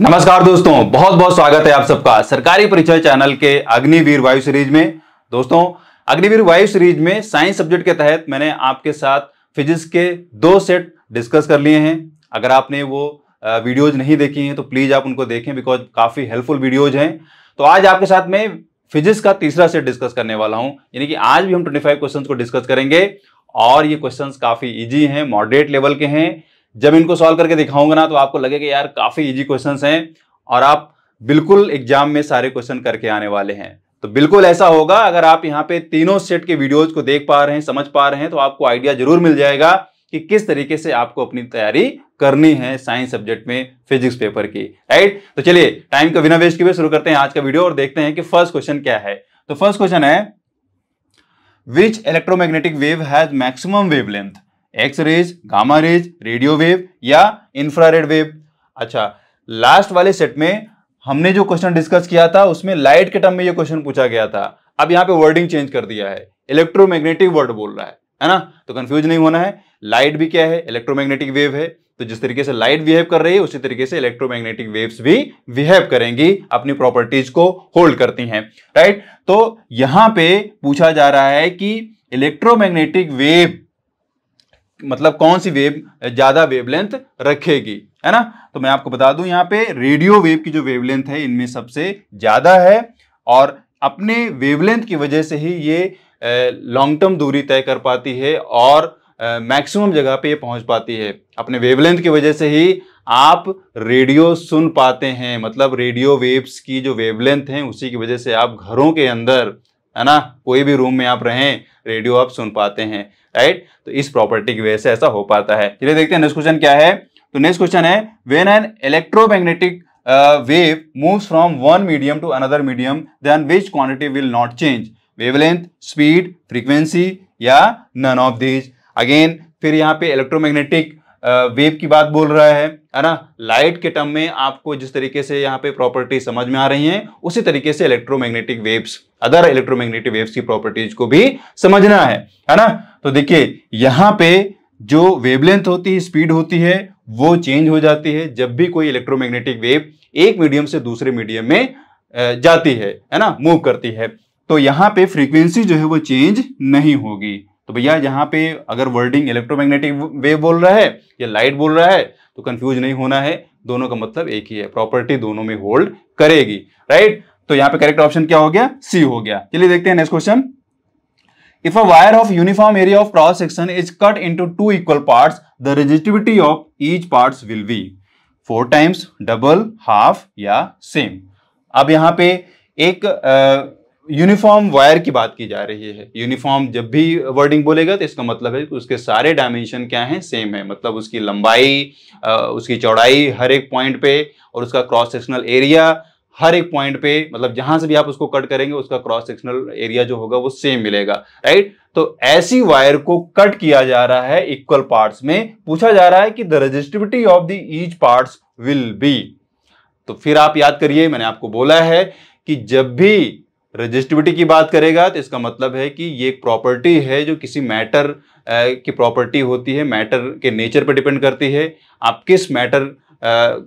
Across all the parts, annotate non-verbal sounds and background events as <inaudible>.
नमस्कार दोस्तों बहुत बहुत स्वागत है आप सबका सरकारी परिचय चैनल के अग्निवीर वायु सीरीज में दोस्तों अग्निवीर वायु सीरीज में साइंस सब्जेक्ट के तहत मैंने आपके साथ फिजिक्स के दो सेट डिस्कस कर लिए हैं अगर आपने वो वीडियोज नहीं देखी हैं तो प्लीज़ आप उनको देखें बिकॉज काफ़ी हेल्पफुल वीडियोज हैं तो आज आपके साथ मैं फिजिक्स का तीसरा सेट डिस्कस करने वाला हूं यानी कि आज भी हम 25 क्वेश्चंस को डिस्कस करेंगे और ये क्वेश्चंस काफ़ी इजी हैं मॉडरेट लेवल के हैं जब इनको सॉल्व करके दिखाऊंगा ना तो आपको लगेगा यार काफ़ी इजी क्वेश्चन हैं और आप बिल्कुल एग्जाम में सारे क्वेश्चन करके आने वाले हैं तो बिल्कुल ऐसा होगा अगर आप यहाँ पे तीनों सेट के वीडियोज को देख पा रहे हैं समझ पा रहे हैं तो आपको आइडिया जरूर मिल जाएगा कि किस तरीके से आपको अपनी तैयारी करनी है साइंस सब्जेक्ट में फिजिक्स पेपर की राइट तो चलिए टाइम का बिना वेस्ट के शुरू करते हैं आज का वीडियो और देखते हैं कि फर्स्ट क्वेश्चन क्या है तो फर्स्ट क्वेश्चन है which electromagnetic wave has maximum wavelength X rays gamma rays radio wave या इंफ्रारेड वेव अच्छा लास्ट वाले सेट में हमने जो क्वेश्चन डिस्कस किया था उसमें लाइट के टर्म में ये क्वेश्चन पूछा गया था अब यहाँ पे वर्डिंग चेंज कर दिया है इलेक्ट्रोमैग्नेटिक वर्ड बोल रहा है है ना तो कंफ्यूज नहीं होना है लाइट भी क्या है इलेक्ट्रोमैग्नेटिक वेव है तो जिस तरीके से लाइट बिहेव कर रही है उसी तरीके से इलेक्ट्रोमैग्नेटिक वेव्स भी बिहेव करेंगी अपनी प्रॉपर्टीज को होल्ड करती हैं राइट तो यहां पे पूछा जा रहा है कि इलेक्ट्रोमैग्नेटिक वेव मतलब कौन सी वेव ज़्यादा वेवलेंथ रखेगी है ना तो मैं आपको बता दूं यहाँ पे रेडियो वेव की जो वेवलेंथ है इनमें सबसे ज़्यादा है और अपने वेवलेंथ की वजह से ही ये लॉन्ग टर्म दूरी तय कर पाती है और मैक्सिमम जगह पे ये पहुंच पाती है अपने वेवलेंथ की वजह से ही आप रेडियो सुन पाते हैं मतलब रेडियो वेव्स की जो वेवलेंथ है उसी की वजह से आप घरों के अंदर है ना कोई भी रूम में आप रहें रेडियो आप सुन पाते हैं राइट तो इस प्रॉपर्टी की वजह से ऐसा हो पाता है चलिए देखते हैं नेक्स्ट क्वेश्चन क्या है तो नेक्स्ट क्वेश्चन है when an electromagnetic wave moves from one medium to another medium then which quantity will not change wavelength speed frequency या नन ऑफ दीज अगेन फिर यहाँ पे इलेक्ट्रोमैग्नेटिक वेव की बात बोल रहा है है ना लाइट के टर्म में आपको जिस तरीके से यहाँ पे प्रॉपर्टी समझ में आ रही हैं उसी तरीके से electromagnetic waves other electromagnetic waves की प्रॉपर्टीज को भी समझना है है ना तो देखिए यहाँ पे जो वेवलेंथ होती है स्पीड होती है वो चेंज हो जाती है जब भी कोई इलेक्ट्रोमैग्नेटिक वेव एक मीडियम से दूसरे मीडियम में जाती है है ना मूव करती है तो यहाँ पे फ्रीक्वेंसी जो है वो चेंज नहीं होगी तो भैया यहाँ पे अगर वर्डिंग इलेक्ट्रोमैग्नेटिक वेव बोल रहा है या लाइट बोल रहा है तो कंफ्यूज नहीं होना है दोनों का मतलब एक ही है प्रॉपर्टी दोनों में होल्ड करेगी राइट तो यहाँ पे करेक्ट ऑप्शन क्या हो गया सी हो गया चलिए देखते हैं next question if a wire of uniform area of cross section is cut into equal part the resistivity of each part will be four times double half या सेम अब यहाँ पे एक यूनिफॉर्म वायर की बात की जा रही है यूनिफॉर्म जब भी वर्डिंग बोलेगा तो इसका मतलब है कि उसके सारे डायमेंशन क्या हैं सेम है मतलब उसकी लंबाई उसकी चौड़ाई हर एक पॉइंट पे और उसका क्रॉस सेक्शनल एरिया हर एक पॉइंट पे मतलब जहां से भी आप उसको कट करेंगे उसका क्रॉस सेक्शनल एरिया जो होगा वो सेम मिलेगा राइट तो ऐसी वायर को कट किया जा रहा है इक्वल पार्ट्स में पूछा जा रहा है कि the resistivity of the each parts will be तो फिर आप याद करिए मैंने आपको बोला है कि जब भी रजिस्टिविटी की बात करेगा तो इसका मतलब है कि ये एक प्रॉपर्टी है जो किसी मैटर की प्रॉपर्टी होती है मैटर के नेचर पर डिपेंड करती है आप किस मैटर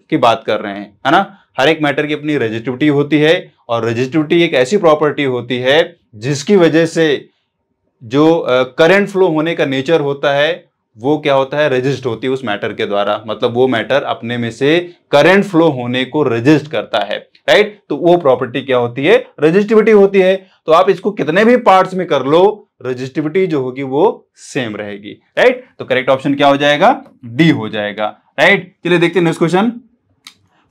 की बात कर रहे हैं है ना हर एक मैटर की अपनी रजिस्टिविटी होती है और रजिस्टिविटी एक ऐसी प्रॉपर्टी होती है जिसकी वजह से जो करंट फ्लो होने का नेचर होता है वो क्या होता है रजिस्ट होती है उस मैटर के द्वारा मतलब वो मैटर अपने में से करंट फ्लो होने को रजिस्ट करता है राइट तो वो प्रॉपर्टी क्या होती है रजिस्टिविटी होती है तो आप इसको कितने भी पार्ट्स में कर लो रजिस्टिविटी जो होगी वो सेम रहेगी राइट तो करेक्ट ऑप्शन क्या हो जाएगा डी हो जाएगा राइट चलिए देखते हैं next question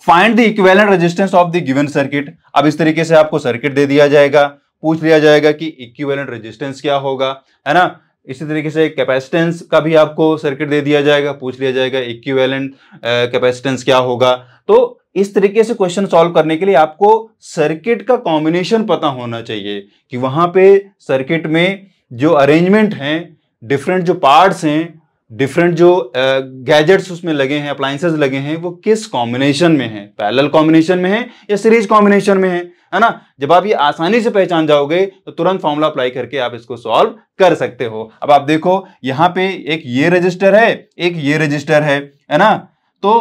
find the equivalent resistance of the given circuit अब इस तरीके से आपको सर्किट दे दिया जाएगा पूछ लिया जाएगा कि इक्वेलेंट रेजिस्टेंस क्या होगा है ना इसी तरीके से कैपेसिटेंस का भी आपको सर्किट दे दिया जाएगा पूछ लिया जाएगा इक्विवेलेंट कैपेसिटेंस क्या होगा तो इस तरीके से क्वेश्चन सॉल्व करने के लिए आपको सर्किट का कॉम्बिनेशन पता होना चाहिए कि वहाँ पे सर्किट में जो अरेंजमेंट हैं डिफरेंट जो पार्ट्स हैं डिफरेंट जो गैजेट्स उसमें लगे हैं अप्लाइंसेज लगे हैं वो किस कॉम्बिनेशन में है पैरेलल कॉम्बिनेशन में है या सीरीज कॉम्बिनेशन में है है ना जब आप ये आसानी से पहचान जाओगे तो तुरंत फॉर्मूला अप्लाई करके आप इसको सॉल्व कर सकते हो अब आप देखो यहाँ पे एक ये रजिस्टर है एक ये रजिस्टर है है ना तो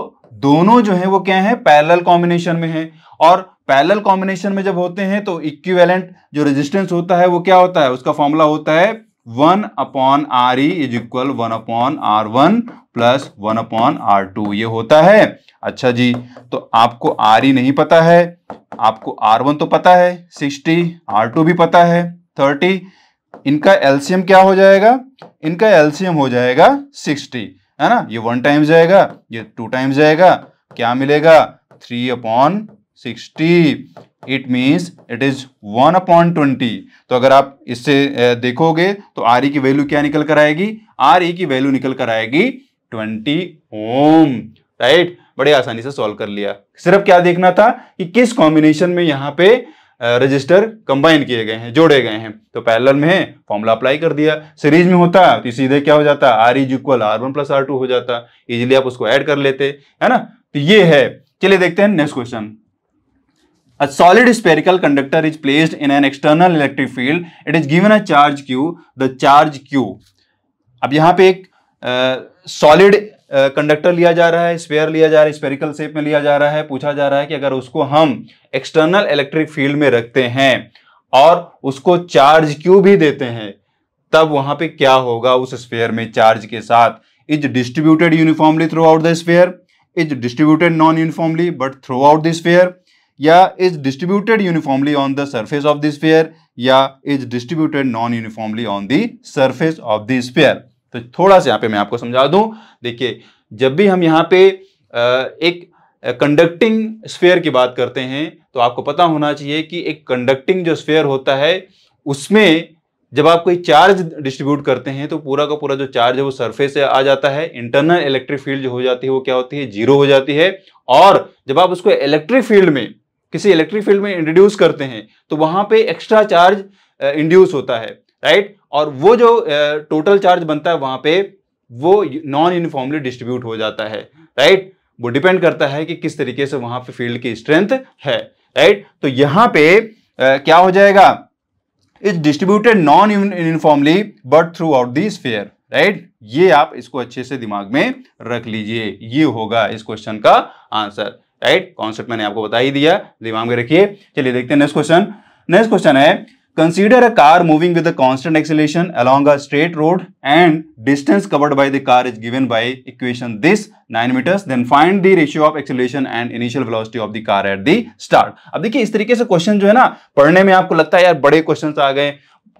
दोनों जो है वो क्या है पैरल कॉम्बिनेशन में है और पैरल कॉम्बिनेशन में जब होते हैं तो इक्विवेलेंट जो रजिस्टेंस होता है वो क्या होता है उसका फॉर्मूला होता है one upon R E is equal one upon R one plus one upon R two ये होता है अच्छा जी तो आपको आर ई नहीं पता है आपको आर वन तो पता है सिक्सटी आर टू भी पता है थर्टी इनका एलसीएम क्या हो जाएगा इनका एलसीएम हो जाएगा सिक्सटी है ना ये वन टाइम्स जाएगा ये टू टाइम्स जाएगा क्या मिलेगा three upon sixty it means it is one upon twenty तो अगर आप इससे देखोगे तो आर ई की वैल्यू क्या निकल कर आएगी आर ई की वैल्यू निकल कर आएगी ट्वेंटी ओम राइट बड़े आसानी से सॉल्व कर लिया सिर्फ क्या देखना था कि किस कॉम्बिनेशन में यहाँ पे रजिस्टर कंबाइन किए गए हैं जोड़े गए हैं तो पैरेलल में है फॉर्मूला अप्लाई कर दिया सीरीज में होता तो सीधे क्या हो जाता R is equal R one plus R two हो जाता इजिली आप उसको ऐड कर लेते है ना तो ये है चलिए देखते हैं next question A solid spherical conductor is placed in an external electric field. It is given a charge Q. The charge Q. अब यहाँ पे एक सॉलिड कंडक्टर लिया जा रहा है स्पेयर लिया जा रहा है स्पेरिकल शेप में लिया जा रहा है पूछा जा रहा है कि अगर उसको हम एक्सटर्नल इलेक्ट्रिक फील्ड में रखते हैं और उसको चार्ज क्यू भी देते हैं तब वहां पे क्या होगा उस स्पेयर में चार्ज के साथ is distributed uniformly throughout the sphere is distributed non uniformly but throughout the sphere या is distributed uniformly on the surface of the sphere या is distributed non uniformly on the surface of the sphere तो थोड़ा सा यहाँ पे मैं आपको समझा दूं देखिए जब भी हम यहाँ पे एक कंडक्टिंग स्पेयर की बात करते हैं तो आपको पता होना चाहिए कि एक कंडक्टिंग जो स्पेयर होता है उसमें जब आप कोई चार्ज डिस्ट्रीब्यूट करते हैं तो पूरा का पूरा जो चार्ज है वो सरफेस से आ जाता है इंटरनल इलेक्ट्रिक फील्ड जो हो जाती है वो क्या होती है जीरो हो जाती है और जब आप उसको इलेक्ट्रिक फील्ड में किसी इलेक्ट्रिक फील्ड में इंट्रोड्यूस करते हैं तो वहां पे एक्स्ट्रा चार्ज इंड्यूस होता है राइट और वो जो टोटल uh, चार्ज बनता है वहां पे वो नॉन यूनिफॉर्मली डिस्ट्रीब्यूट हो जाता है राइट वो डिपेंड करता है कि किस तरीके से वहां पे फील्ड की स्ट्रेंथ है राइट तो यहां पे आ, uh, क्या हो जाएगा is distributed non uniformly but throughout the sphere right ये आप इसको अच्छे से दिमाग में रख लीजिए ये होगा इस क्वेश्चन का आंसर राइट कॉन्सेप्ट मैंने आपको बता ही दिया दिमाग में रखिए चलिए देखते हैं नेक्स्ट क्वेश्चन नेक्स्ट क्वेश्चन है consider a car moving with a constant acceleration along a straight road and distance covered by the car is given by equation this nine metres then find the ratio of acceleration and initial velocity of the car at the start अब देखिए इस तरीके से question जो है ना पढ़ने में आपको लगता है यार बड़े क्वेश्चन आ गए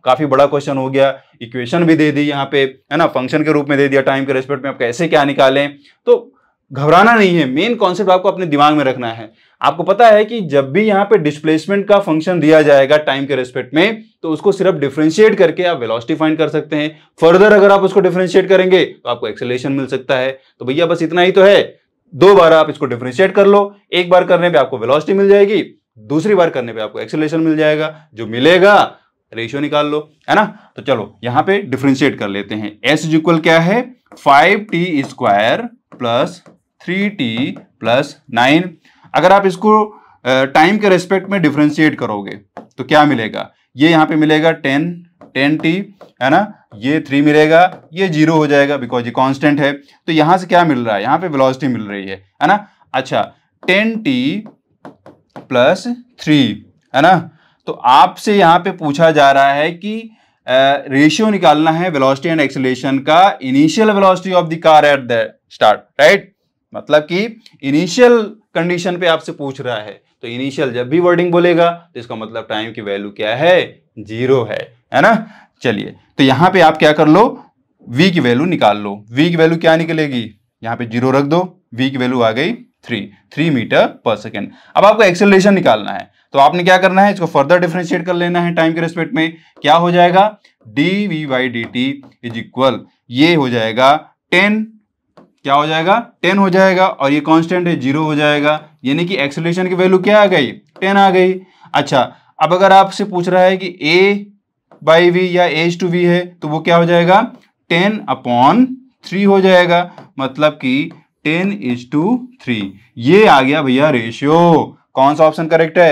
काफी बड़ा क्वेश्चन हो गया इक्वेशन भी दे दी यहाँ पे है ना फंक्शन के रूप में दे दिया टाइम के रेस्पेक्ट में आप कैसे क्या निकालें तो घबराना नहीं है मेन कॉन्सेप्ट आपको अपने दिमाग में रखना है आपको पता है कि जब भी यहाँ पे डिस्प्लेसमेंट का फंक्शन दिया जाएगा टाइम के रेस्पेक्ट में तो उसको सिर्फ डिफ्रेंशिएट करके आप वेलोसिटी फाइंड कर सकते हैं फर्दर अगर आप उसको डिफ्रेंशिएट करेंगे तो आपको एक्सेलेशन मिल सकता है तो भैया बस इतना ही तो है दो बार आप इसको डिफ्रेंशिएट कर लो एक बार करने पर आपको वेलोसिटी मिल जाएगी दूसरी बार करने पर आपको एक्सेलेशन मिल जाएगा जो मिलेगा रेशियो निकाल लो है ना तो चलो यहाँ पे डिफ्रेंशिएट कर लेते हैं एस इक्वल क्या है five T square plus three T plus nine अगर आप इसको टाइम के रेस्पेक्ट में डिफ्रेंशिएट करोगे तो क्या मिलेगा ये यहाँ पे मिलेगा टेन टेन टी है ना ये थ्री मिलेगा ये जीरो हो जाएगा बिकॉज ये कांस्टेंट है तो यहां से क्या मिल रहा है यहां पे वेलोसिटी मिल रही है है ना अच्छा टेन टी प्लस थ्री है ना तो आपसे यहाँ पे पूछा जा रहा है कि रेशियो निकालना है वेलोसिटी एंड एक्सलेशन का initial velocity of the car at the start right मतलब कि इनिशियल कंडीशन पे आपसे पूछ रहा है तो इनिशियल जब भी वर्डिंग बोलेगा तो इसका मतलब टाइम की वैल्यू क्या है जीरो है है ना चलिए तो यहां पे आप क्या कर लो वी की वैल्यू निकाल लो वी की वैल्यू क्या निकलेगी यहाँ पे जीरो रख दो वी की वैल्यू आ गई three three metre per second अब आपको एक्सेलरेशन निकालना है तो आपने क्या करना है इसको फर्दर डिफ्रेंशिएट कर लेना है टाइम के रेस्पेक्ट में क्या हो जाएगा D V by D T is equal ये हो जाएगा टेन क्या हो जाएगा टेन हो जाएगा और ये कांस्टेंट है जीरो हो जाएगा यानी कि एक्सेलरेशन की वैल्यू क्या आ गई टेन आ गई अच्छा अब अगर आपसे पूछ रहा है कि ए बाई वी या एज टू वी है तो वो क्या हो जाएगा टेन अपॉन थ्री हो जाएगा मतलब कि टेन इज टू थ्री ये आ गया भैया रेशियो कौन सा ऑप्शन करेक्ट है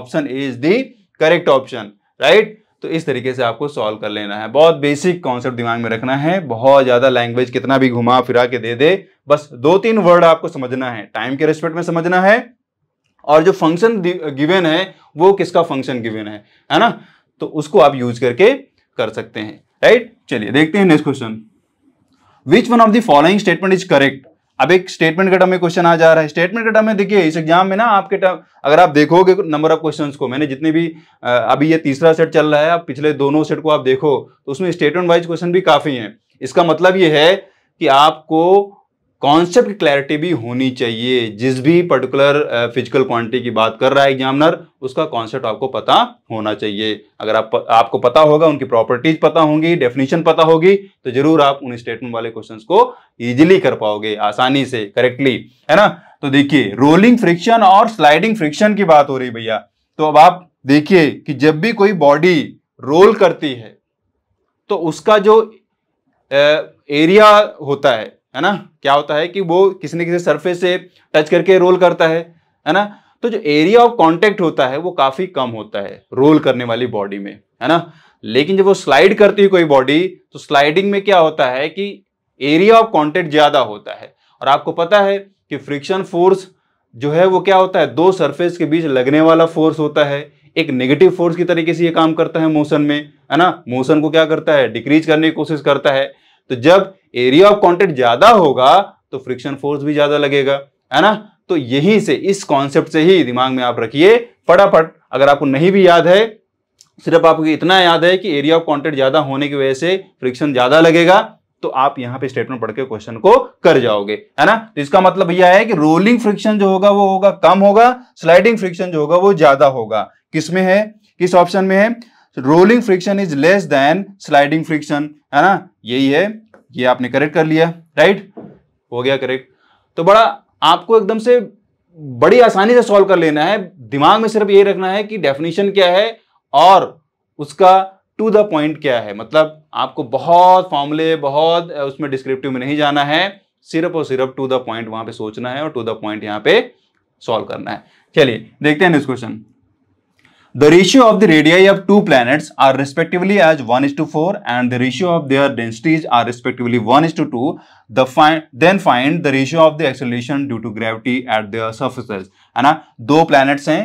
option A is the correct option right तो इस तरीके से आपको सॉल्व कर लेना है बहुत बेसिक कॉन्सेप्ट दिमाग में रखना है बहुत ज़्यादा लैंग्वेज कितना भी घुमा फिरा के दे दे बस दो तीन वर्ड आपको समझना है टाइम के रेस्पेक्ट में समझना है और जो फंक्शन गिवेन है वो किसका फंक्शन गिवेन है है ना तो उसको आप यूज करके कर सकते हैं राइट चलिए देखते हैं next question which one of the following statement is correct अब एक स्टेटमेंट कटम में क्वेश्चन आ जा रहा है स्टेटमेंट का में देखिए इस एग्जाम में ना आपके टाइम अगर आप देखोगे नंबर ऑफ क्वेश्चंस को मैंने जितने भी अभी ये तीसरा सेट चल रहा है आप पिछले दोनों सेट को आप देखो तो उसमें स्टेटमेंट वाइज क्वेश्चन भी काफ़ी हैं इसका मतलब ये है कि आपको कॉन्सेप्ट की क्लैरिटी भी होनी चाहिए जिस भी पर्टिकुलर फिजिकल क्वांटिटी की बात कर रहा है एग्जामिनर उसका कॉन्सेप्ट आपको पता होना चाहिए अगर आप आपको पता होगा उनकी प्रॉपर्टीज पता होंगी डेफिनेशन पता होगी तो जरूर आप उन स्टेटमेंट वाले क्वेश्चंस को इजीली कर पाओगे आसानी से करेक्टली है ना तो देखिए रोलिंग फ्रिक्शन और स्लाइडिंग फ्रिक्शन की बात हो रही भैया तो अब आप देखिए कि जब भी कोई बॉडी रोल करती है तो उसका जो एरिया uh, होता है है ना क्या होता है कि वो किसी न किसी सरफेस से टच करके रोल करता है है ना तो जो एरिया ऑफ कॉन्टेक्ट होता है वो काफ़ी कम होता है रोल करने वाली बॉडी में है ना लेकिन जब वो स्लाइड करती है कोई बॉडी तो स्लाइडिंग में क्या होता है कि एरिया ऑफ कॉन्टेक्ट ज़्यादा होता है और आपको पता है कि फ्रिक्शन फोर्स जो है वो क्या होता है दो सरफेस के बीच लगने वाला फोर्स होता है एक नेगेटिव फोर्स की तरीके से ये काम करता है मोशन में है ना मोशन को क्या करता है डिक्रीज करने की कोशिश करता है तो जब एरिया ऑफ कॉन्टेक्ट ज्यादा होगा तो फ्रिक्शन फोर्स भी ज्यादा लगेगा है ना तो यही से इस कॉन्सेप्ट से ही दिमाग में आप रखिए फटाफट अगर आपको नहीं भी याद है सिर्फ आपको इतना याद है कि एरिया ऑफ कॉन्टेक्ट ज्यादा होने की वजह से फ्रिक्शन ज्यादा लगेगा तो आप यहां पे स्टेटमेंट पढ़ के क्वेश्चन को कर जाओगे है ना तो इसका मतलब यह है कि रोलिंग फ्रिक्शन जो होगा वो होगा कम होगा स्लाइडिंग फ्रिक्शन जो होगा वो ज्यादा होगा किसमें है किस ऑप्शन में है rolling friction is less than sliding friction है ना यही है ये आपने करेक्ट कर लिया राइट हो गया करेक्ट तो बड़ा आपको एकदम से बड़ी आसानी से सॉल्व कर लेना है दिमाग में सिर्फ ये रखना है कि डेफिनेशन क्या है और उसका टू द पॉइंट क्या है मतलब आपको बहुत फॉर्मूले बहुत उसमें डिस्क्रिप्टिव में नहीं जाना है सिर्फ और सिर्फ टू द पॉइंट वहां पे सोचना है और टू द पॉइंट यहाँ पे सॉल्व करना है चलिए देखते हैं next question The ratio of the radii of two planets are respectively as 1 is to 4 and the ratio of their densities are respectively 1 is to 2. The fi then find the ratio of the acceleration due to gravity at their surfaces. है ना दो planets हैं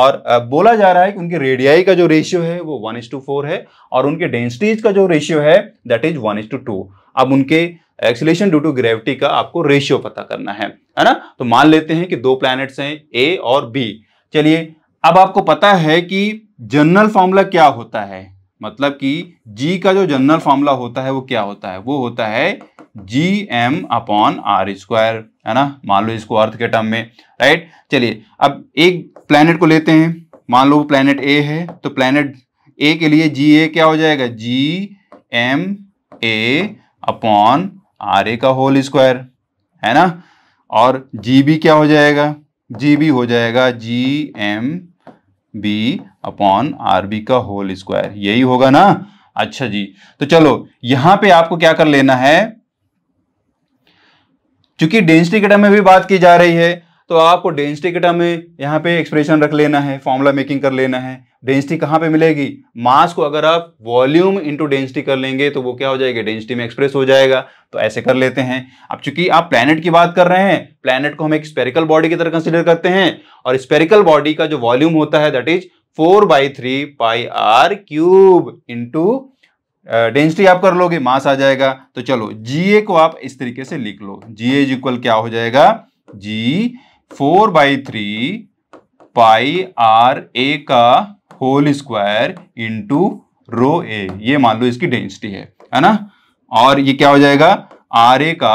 और बोला जा रहा है कि उनके रेडियाई का जो रेशियो है वो वन इज टू फोर है और उनके डेंसिटीज का जो रेशियो है that is one is to two अब उनके एक्सलेशन ड्यू टू ग्रेविटी का आपको रेशियो पता करना है है ना तो मान लेते हैं कि दो प्लैनेट्स हैं ए और बी चलिए अब आपको पता है कि जनरल फार्मूला क्या होता है मतलब कि जी का जो जनरल फॉर्मूला होता है वो क्या होता है वो होता है G M upon R square है ना मान लो इसको अर्थ के टर्म में राइट चलिए अब एक प्लेनेट को लेते हैं मान लो प्लेनेट ए है तो प्लेनेट ए के लिए जी ए क्या हो जाएगा G M A upon R A का होल स्क्वायर है ना और जी बी क्या हो जाएगा जी बी हो जाएगा G M B upon R B का होल स्क्वायर यही होगा ना अच्छा जी तो चलो यहां पे आपको क्या कर लेना है चूंकि डेंसिटी के टर्म में भी बात की जा रही है तो आपको डेंसिटी के टर्म में यहां पे एक्सप्रेशन रख लेना है फॉर्मूला मेकिंग कर लेना है डेंसिटी कहां पे मिलेगी मास को अगर आप वॉल्यूम इंटू डेंसिटी कर लेंगे तो वो क्या हो जाएगा डेंसिटी में एक्सप्रेस हो जाएगा तो ऐसे कर लेते हैं अब चूंकि आप प्लैनेट की बात कर रहे हैं प्लैनेट को हम एक स्पेरिकल बॉडी की तरह कंसिडर करते हैं और स्पेरिकल बॉडी का जो वॉल्यूम होता है that is four by three pi R cube into density आप कर लोगे मास आ जाएगा तो चलो जी को आप इस तरीके से लिख लो जी इज इक्वल क्या हो जाएगा G four by three pi R A का whole square into rho A ये मान लो इसकी डेंसिटी है है ना और ये क्या हो जाएगा आर ए का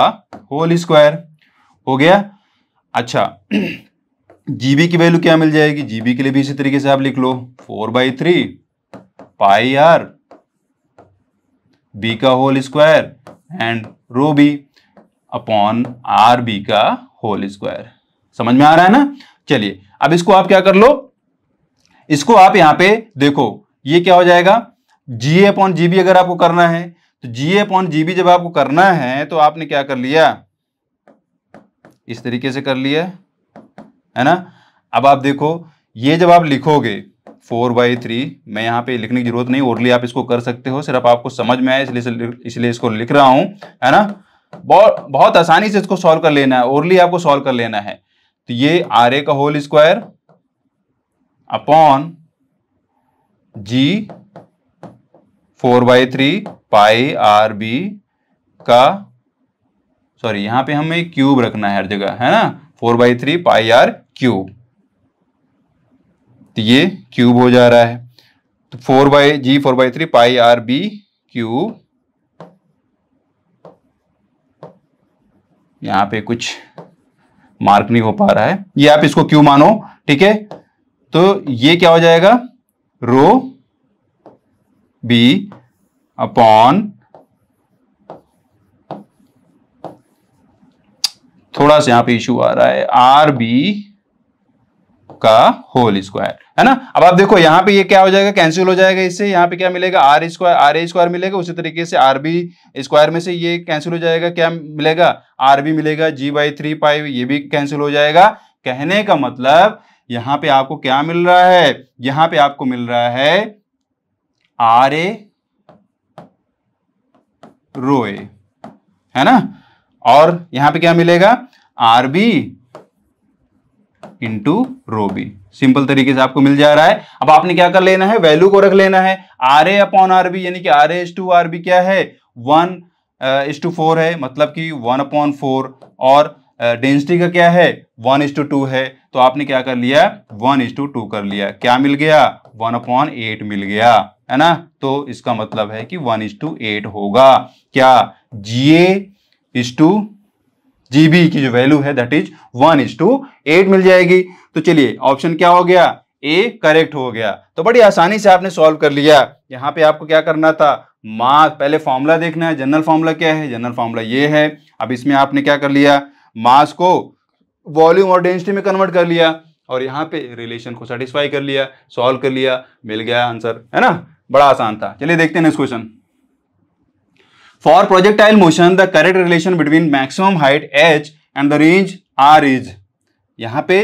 होल स्क्वायर हो गया अच्छा जीबी <clears throat> की वैल्यू क्या मिल जाएगी जीबी के लिए भी इसी तरीके से आप लिख लो four by three pi R B का whole square and rho B upon R B का होल स्क्वायर समझ में आ रहा है ना चलिए अब इसको आप क्या कर लो इसको आप यहां पे देखो ये क्या हो जाएगा जी ए पॉइंट जी बी अगर आपको करना है तो जी ए पॉइंट जी बी जब आपको करना है तो आपने क्या कर लिया इस तरीके से कर लिया है ना अब आप देखो ये जब आप लिखोगे फोर बाई थ्री मैं यहां पे लिखने की जरूरत नहीं ओरली आप इसको कर सकते हो सिर्फ आपको समझ में आए इसलिए इसलिए इसको लिख रहा हूं है ना बहुत बहुत आसानी से इसको सॉल्व कर लेना है ओरली आपको सॉल्व कर लेना है तो ये आर ए का whole square upon G four by three pi R B का सॉरी यहां पे हमें क्यूब रखना है हर जगह है ना four by three pi R cube तो ये क्यूब हो जा रहा है तो four by G four by three pi R B cube यहां पे कुछ मार्क नहीं हो पा रहा है ये आप इसको क्यू मानो ठीक है तो ये क्या हो जाएगा रो बी अपॉन थोड़ा सा यहां पे इशू आ रहा है आर बी का होल स्क्वायर है ना अब आप देखो यहां पे ये क्या हो जाएगा कैंसिल हो जाएगा इससे यहां पे क्या मिलेगा R square R A square मिलेगा उसी तरीके से आर बी स्क्वायर में से ये कैंसिल हो जाएगा क्या मिलेगा आर बी मिलेगा जी बाई थ्री पाई ये भी कैंसिल हो जाएगा कहने का मतलब यहां पे आपको क्या मिल रहा है यहां पे आपको मिल रहा है आर ए रोए है ना और यहां पे क्या मिलेगा R B into rho B simple तरीके से आपको मिल जा रहा है अब आपने क्या कर लेना है वैल्यू को रख लेना है R A upon R B यानी कि R as to R B क्या है वन एस टू फोर है मतलब कि वन अपॉन फोर और डेंसिटी का क्या है वन इज टू टू है तो आपने क्या कर लिया वन इज टू टू कर लिया क्या मिल गया वन अपॉन एट मिल गया है ना तो इसका मतलब है कि वन इज टू एट होगा क्या G A is to GB की जो वैल्यू है that is one is to eight मिल जाएगी तो चलिए ऑप्शन क्या हो गया ए करेक्ट हो गया तो बड़ी आसानी से आपने सॉल्व कर लिया यहां पे आपको क्या करना था मास पहले फॉर्मूला देखना है जनरल फॉर्मूला क्या है जनरल फॉर्मूला ये है अब इसमें आपने क्या कर लिया मास को वॉल्यूम और डेंसिटी में कन्वर्ट कर लिया और यहाँ पे रिलेशन को सेटिस्फाई कर लिया सॉल्व कर लिया मिल गया आंसर है ना बड़ा आसान था चलिए देखते हैं next question for projectile motion the correct relation between maximum height H and the range R is यहाँ पे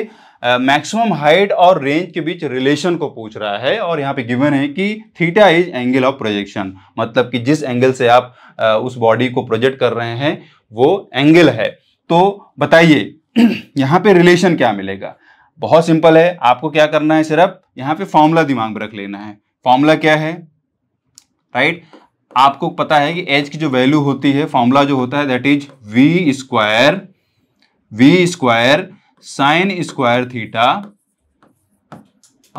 मैक्सिमम uh, हाइट और रेंज के बीच रिलेशन को पूछ रहा है और यहाँ पे गिवन है कि theta is angle of projection मतलब कि जिस एंगल से आप uh, उस बॉडी को प्रोजेक्ट कर रहे हैं वो एंगल है तो बताइए <clears throat> यहाँ पे रिलेशन क्या मिलेगा बहुत सिंपल है आपको क्या करना है सिर्फ यहाँ पे फॉर्मूला दिमाग में रख लेना है फॉर्मूला क्या है राइट आपको पता है कि एच की जो वैल्यू होती है फॉर्मूला जो होता है that is V square V square sine square theta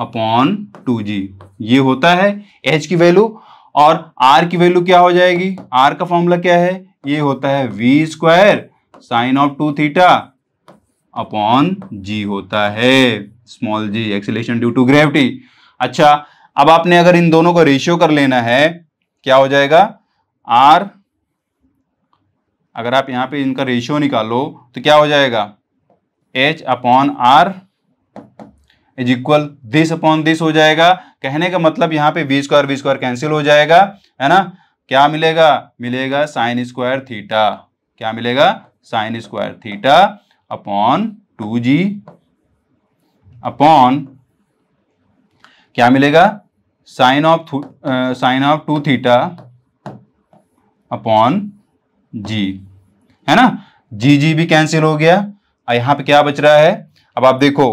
upon two G ये होता है एच की वैल्यू और आर की वैल्यू क्या हो जाएगी आर का फॉर्मूला क्या है ये होता है V square sine of two theta upon G होता है small G acceleration due to gravity अच्छा अब आपने अगर इन दोनों को रेशियो कर लेना है क्या हो जाएगा आर अगर आप यहां पे इनका रेशियो निकालो तो क्या हो जाएगा H upon R is equal this upon this हो जाएगा कहने का मतलब यहां पे V square V square cancel हो जाएगा है ना क्या मिलेगा मिलेगा साइन स्क्वायर थीटा क्या मिलेगा sine square theta upon two G upon क्या मिलेगा sine of sine of two theta upon G है ना जी जी भी कैंसिल हो गया और यहां पे क्या बच रहा है अब आप देखो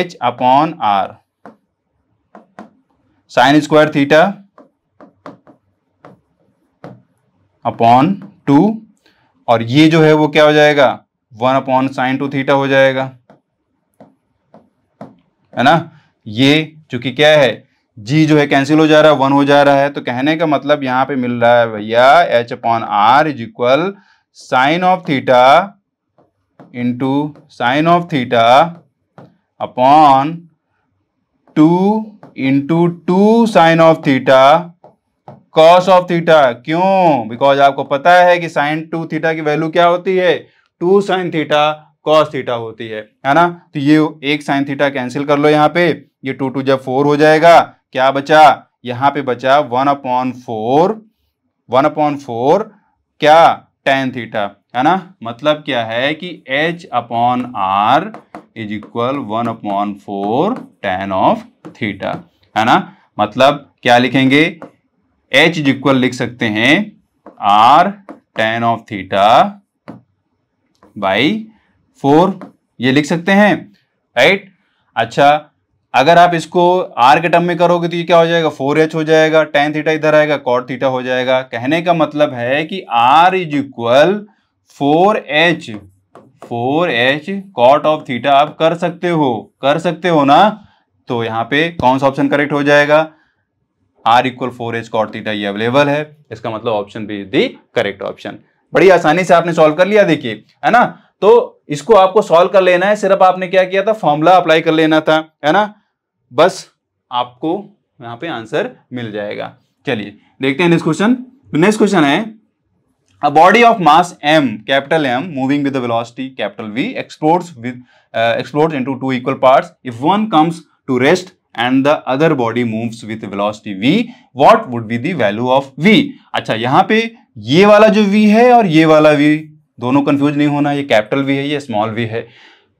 H upon R sine square theta upon two और ये जो है वो क्या हो जाएगा one upon sine two theta हो जाएगा है ना ये चूंकि क्या है जी जो है कैंसिल हो जा रहा है वन हो जा रहा है तो कहने का मतलब यहां पे मिल रहा है भैया H upon R is equal sine of theta into sine of theta upon two into two sine of theta cos of theta क्यों बिकॉज आपको पता है कि साइन टू थीटा की वैल्यू क्या होती है two sine theta cos theta होती है है ना तो ये एक साइन थीटा कैंसिल कर लो यहाँ पे ये टू टू जब फोर हो जाएगा क्या बचा यहाँ पे बचा one upon four one upon four क्या टेन थीटा है ना मतलब क्या है कि H upon R is equal one upon four tan of theta है ना मतलब क्या लिखेंगे एच इज इक्वल लिख सकते हैं R tan of theta by four ये लिख सकते हैं राइट अच्छा अगर आप इसको आर के टर्म में करोगे तो ये क्या हो जाएगा फोर एच हो जाएगा टेन थीटा इधर आएगा कॉट थीटा हो जाएगा कहने का मतलब है कि R is equal four H four H cot of theta आप कर सकते हो कर सकते हो ना तो यहां पे कौन सा ऑप्शन करेक्ट हो जाएगा R equal four H cot theta ये अवेलेबल है इसका मतलब option B the correct option बड़ी आसानी से आपने सॉल्व कर लिया देखिए है ना तो इसको आपको सॉल्व कर लेना है सिर्फ आपने क्या किया था फॉर्मूला अप्लाई कर लेना था है ना बस आपको यहां पे आंसर मिल जाएगा चलिए देखते हैं नेक्स्ट क्वेश्चन नेक्स्ट क्वेश्चन है A body of mass m, capital M, moving with the velocity capital V, explodes with uh, explodes into two equal parts. If one comes and the other body move with velocity V what would be the value of V अच्छा यहां पर ये वाला जो we है और ये वाला वी दोनों कंफ्यूज नहीं होना ये कैपिटल v है ये स्मॉल v है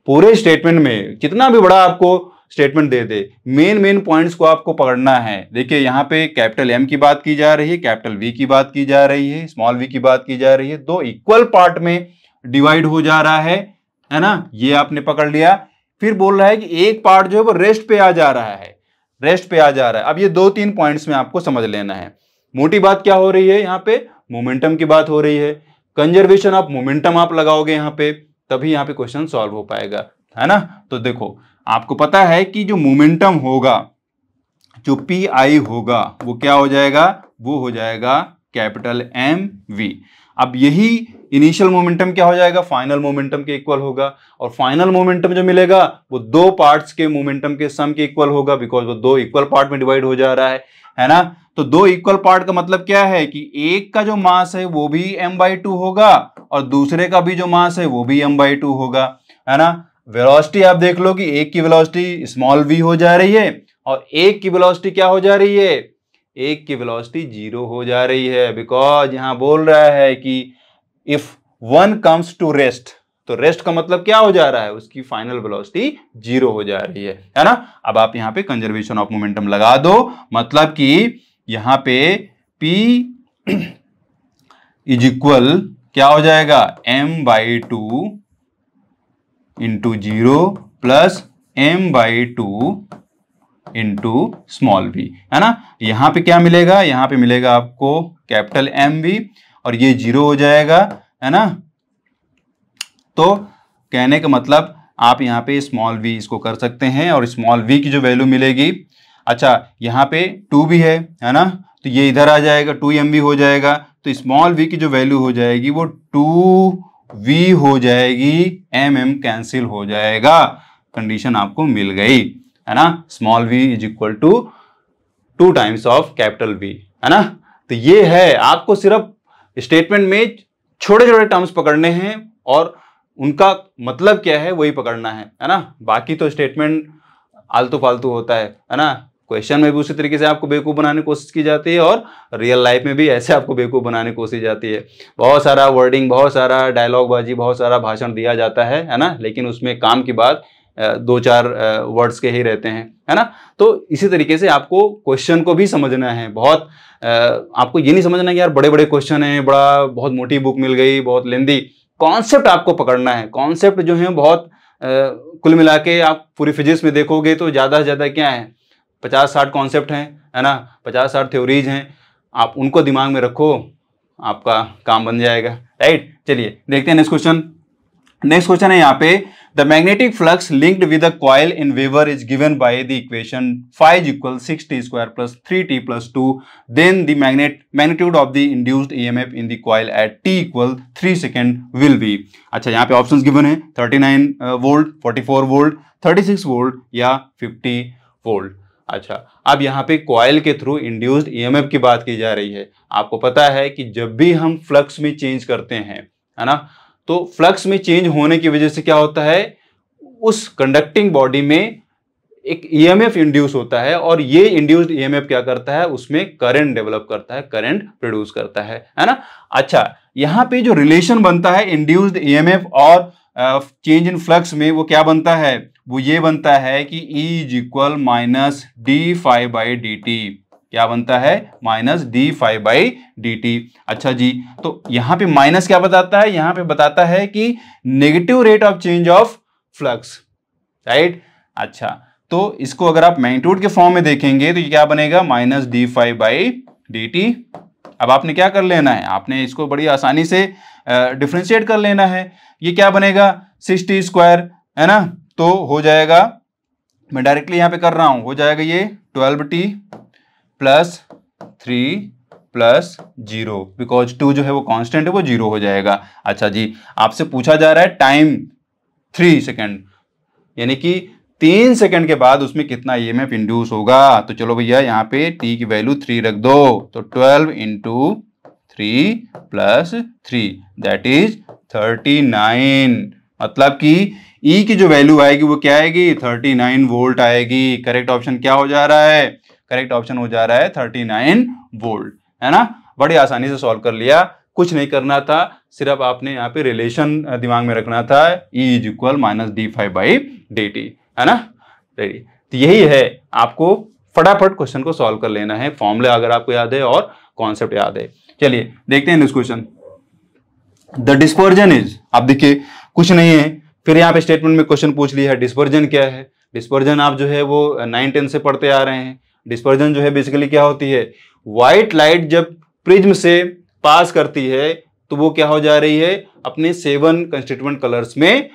पूरे स्टेटमेंट में कितना भी बड़ा आपको स्टेटमेंट दे दे मेन मेन पॉइंट्स को आपको पकड़ना है देखिए यहाँ पे कैपिटल एम की बात की जा रही है कैपिटल वी की बात की जा रही है स्मॉल वी की बात की जा रही है दो इक्वल पार्ट में डिवाइड हो जा रहा है है ना ये आपने पकड़ लिया फिर बोल रहा है कि एक पार्ट जो है वो रेस्ट पे आ जा रहा है रेस्ट पे आ जा रहा है अब ये दो तीन पॉइंट्स में आपको समझ लेना है मोटी बात क्या हो रही है यहाँ पे मोमेंटम की बात हो रही है कंजर्वेशन ऑफ मोमेंटम आप लगाओगे यहाँ पे तभी यहाँ पे क्वेश्चन सॉल्व हो पाएगा है ना तो देखो आपको पता है कि जो मोमेंटम होगा जो पी आई होगा वो क्या हो जाएगा वो हो जाएगा कैपिटल एम वी अब यही इनिशियल मोमेंटम क्या हो जाएगा फाइनल मोमेंटम के इक्वल होगा और फाइनल मोमेंटम जो मिलेगा वो दो पार्ट्स के मोमेंटम के सम के इक्वल होगा बिकॉज वो दो इक्वल पार्ट में डिवाइड हो जा रहा है है ना तो दो इक्वल पार्ट का मतलब क्या है कि एक का जो मास है वो भी एम बाई टू होगा और दूसरे का भी जो मास है वो भी एम बाई टू होगा है ना वेलोसिटी आप देख लो कि एक की वेलोसिटी स्मॉल वी हो जा रही है और एक की वेलोसिटी क्या हो जा रही है एक की वेलोसिटी जीरो हो जा रही है बिकॉज यहां बोल रहा है कि if one comes to rest तो रेस्ट का मतलब क्या हो जा रहा है उसकी फाइनल वेलोसिटी जीरो हो जा रही है है ना अब आप यहाँ पे कंजर्वेशन ऑफ मोमेंटम लगा दो मतलब कि यहां पे P इज <clears throat> इक्वल क्या हो जाएगा m by two into zero plus M by two into small V है ना यहाँ पे क्या मिलेगा यहाँ पे मिलेगा आपको कैपिटल एम वी और ये जीरो हो जाएगा है ना तो कहने का मतलब आप यहाँ पे स्मॉल वी इसको कर सकते हैं और स्मॉल वी की जो वैल्यू मिलेगी अच्छा यहाँ पे टू भी है है ना तो ये इधर आ जाएगा टू एम हो जाएगा तो स्मॉल वी की जो वैल्यू हो जाएगी वो टू वी हो जाएगी एम एम कैंसिल हो जाएगा कंडीशन आपको मिल गई है ना small V is equal to two times of capital V है ना तो ये है आपको सिर्फ स्टेटमेंट में छोटे छोटे टर्म्स पकड़ने हैं और उनका मतलब क्या है वही पकड़ना है है ना बाकी तो स्टेटमेंट आलतू फालतू होता है है ना क्वेश्चन में भी उसी तरीके से आपको बेवकूफ़ बनाने की कोशिश की जाती है और रियल लाइफ में भी ऐसे आपको बेवकूफ़ बनाने की कोशिश जाती है बहुत सारा वर्डिंग बहुत सारा डायलॉग बाजी बहुत सारा भाषण दिया जाता है है ना लेकिन उसमें काम की बात दो चार वर्ड्स के ही रहते हैं है ना तो इसी तरीके से आपको क्वेश्चन को भी समझना है बहुत आपको ये नहीं समझना कि यार बड़े बड़े क्वेश्चन हैं बड़ा बहुत मोटी बुक मिल गई बहुत लेंदी कॉन्सेप्ट आपको पकड़ना है कॉन्सेप्ट जो है बहुत कुल मिला के आप पूरी फिजिक्स में देखोगे तो ज़्यादा से ज़्यादा क्या है पचास साठ कॉन्सेप्ट हैं है ना पचास साठ थ्योरीज हैं आप उनको दिमाग में रखो आपका काम बन जाएगा राइट चलिए देखते हैं नेक्स्ट क्वेश्चन नेक्स्ट क्वेश्चन है यहाँ पे the magnetic flux linked with coil in weber is given by the equation phi is equal six T square plus three T plus two then the magnet magnitude of the induced E in the coil at T equal three second will be अच्छा यहाँ पे option given है thirty nine volt forty volt thirty volt या fifty volt अच्छा अब यहाँ पे coil के थ्रू इंड्यूस्ड एफ की बात की जा रही है आपको पता है कि जब भी हम फ्लक्स में चेंज करते हैं है ना तो फ्लक्स में चेंज होने की वजह से क्या होता है उस कंडक्टिंग बॉडी में एक ईएमएफ e इंड्यूस होता है और ये इंड्यूस्ड ईएमएफ e क्या करता है उसमें करंट डेवलप करता है करंट प्रोड्यूस करता है है ना अच्छा यहां पे जो रिलेशन बनता है इंड्यूस्ड ईएमएफ e और चेंज इन फ्लक्स में वो क्या बनता है वो ये बनता है कि E is equal minus D phi by D T क्या बनता है minus D phi by D T अच्छा जी तो यहाँ पे माइनस क्या बताता है यहाँ पे बताता है कि negative rate of change of flux right अच्छा तो इसको अगर आप मैग्नीट्यूड के फॉर्म में देखेंगे तो ये क्या बनेगा minus D phi by D T अब आपने क्या कर लेना है आपने इसको बड़ी आसानी से डिफ्रेंशिएट कर लेना है ये क्या बनेगा सिक्सटी स्क्वायर है ना तो हो जाएगा मैं डायरेक्टली यहां पे कर रहा हूं हो जाएगा ये twelve T plus three plus zero because two जो है वो कांस्टेंट है वो जीरो हो जाएगा अच्छा जी आपसे पूछा जा रहा है टाइम थ्री सेकेंड यानी कि तीन सेकेंड के बाद उसमें कितना ई एम एफ इंड्यूस होगा तो चलो भैया यहाँ पे टी की वैल्यू थ्री रख दो तो twelve into three plus three that is thirty nine मतलब कि ई e की जो वैल्यू आएगी वो क्या आएगी थर्टी नाइन वोल्ट आएगी करेक्ट ऑप्शन क्या हो जा रहा है करेक्ट ऑप्शन हो जा रहा है थर्टी नाइन वोल्ट है ना बड़ी आसानी से सॉल्व कर लिया कुछ नहीं करना था सिर्फ आपने यहाँ पे रिलेशन दिमाग में रखना था E is equal minus D phi by D T है ना तो यही है आपको फटाफट क्वेश्चन को सॉल्व कर लेना है फॉर्मुले अगर आपको याद है और कॉन्सेप्ट याद है चलिए देखते हैं next question the dispersion is आप देखिए कुछ नहीं है फिर यहाँ पे स्टेटमेंट में क्वेश्चन पूछ लिया है डिस्पर्जन क्या है डिस्पर्जन आप जो है वो नाइन टेन से पढ़ते आ रहे हैं डिस्पर्जन जो है बेसिकली क्या होती है व्हाइट लाइट जब प्रिज्म से पास करती है तो वो क्या हो जा रही है अपने सेवन कंस्टिट्यूंट कलर्स में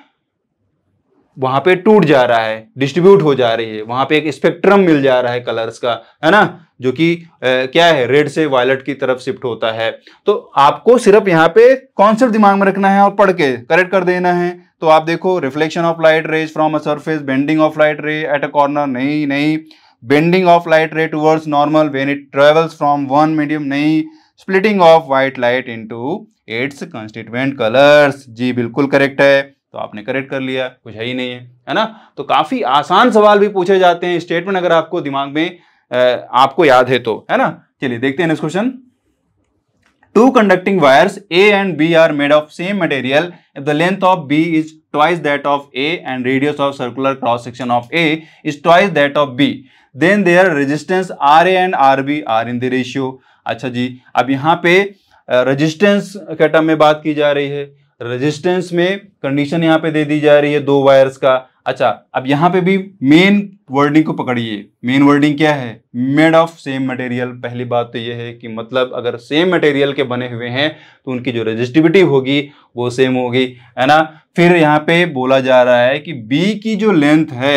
वहां पे टूट जा रहा है डिस्ट्रीब्यूट हो जा रही है वहां पे एक स्पेक्ट्रम मिल जा रहा है कलर्स का है ना जो कि क्या है रेड से वायलट की तरफ शिफ्ट होता है तो आपको सिर्फ यहाँ पे कॉन्सेप्ट दिमाग में रखना है और पढ़ के करेक्ट कर देना है तो आप देखो reflection of light rays from a surface bending of light ray at a corner नहीं नहीं bending of light ray towards normal when it travels from one medium नहीं splitting of white light into its constituent colours जी बिल्कुल correct है तो आपने correct कर लिया कुछ है ही नहीं है है ना तो काफी आसान सवाल भी पूछे जाते हैं स्टेटमेंट अगर आपको दिमाग में आपको याद है तो है ना चलिए देखते हैं next question two conducting wires A and B are made of same material if the length of B is twice that of A and radius of circular cross section of A is twice that of B then their resistance R A and R B are in the ratio अच्छा जी अब यहाँ पे resistance के term में बात की जा रही है रेजिस्टेंस में कंडीशन यहाँ पे दे दी जा रही है दो वायर्स का अच्छा अब यहाँ पे भी मेन वर्डिंग को पकड़िए मेन वर्डिंग क्या है मेड ऑफ सेम मटेरियल पहली बात तो ये है कि मतलब अगर सेम मटेरियल के बने हुए हैं तो उनकी जो रजिस्टिविटी होगी वो सेम होगी है ना फिर यहाँ पे बोला जा रहा है कि बी की जो लेंथ है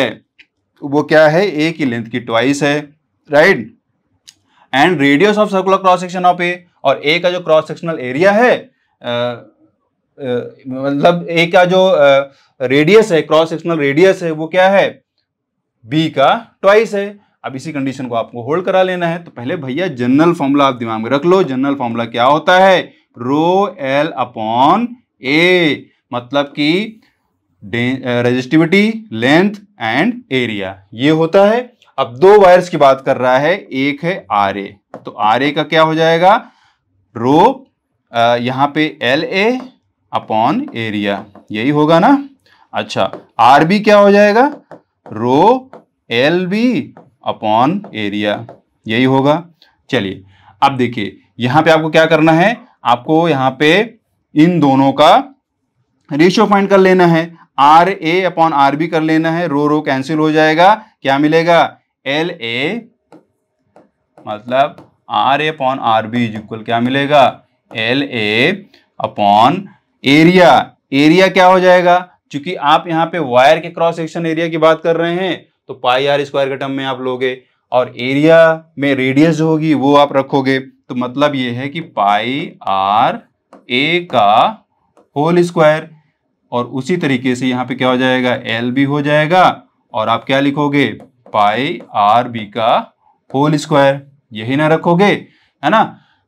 तो वो क्या है ए की लेंथ की ट्वाइस है right and radius of circular cross section of A और ए का जो क्रॉस सेक्शनल एरिया है मतलब ए का जो रेडियस है क्रॉस सेक्शनल रेडियस है वो क्या है बी का ट्वाइस है अब इसी कंडीशन को आपको होल्ड करा लेना है तो पहले भैया जनरल फॉर्मूला आप दिमाग में रख लो जनरल फॉर्मूला क्या होता है रो एल अपॉन ए मतलब कि रेजिस्टिविटी लेंथ एंड एरिया ये होता है अब दो वायर्स की बात कर रहा है एक है आर ए तो आर ए का क्या हो जाएगा रो यहाँ पे एल ए अपॉन एरिया यही होगा ना अच्छा आर बी क्या हो जाएगा rho L B upon area यही होगा चलिए अब देखिए यहां पे आपको क्या करना है आपको यहां पे इन दोनों का रेशियो फाइंड कर लेना है R A upon R B कर लेना है रो रो कैंसिल हो जाएगा क्या मिलेगा एल ए मतलब R A upon R B is equal क्या मिलेगा L A upon area area क्या हो जाएगा चूंकि आप यहां पे वायर के क्रॉस सेक्शन एरिया की बात कर रहे हैं तो पाई आर स्क्वायर के टर्म में आप लोगे और एरिया में रेडियस होगी वो आप रखोगे तो मतलब ये है कि पाई आर ए का होल स्क्वायर और उसी तरीके से यहाँ पे क्या हो जाएगा एल भी हो जाएगा और आप क्या लिखोगे पाई आर बी का होल स्क्वायर यही ना रखोगे है ना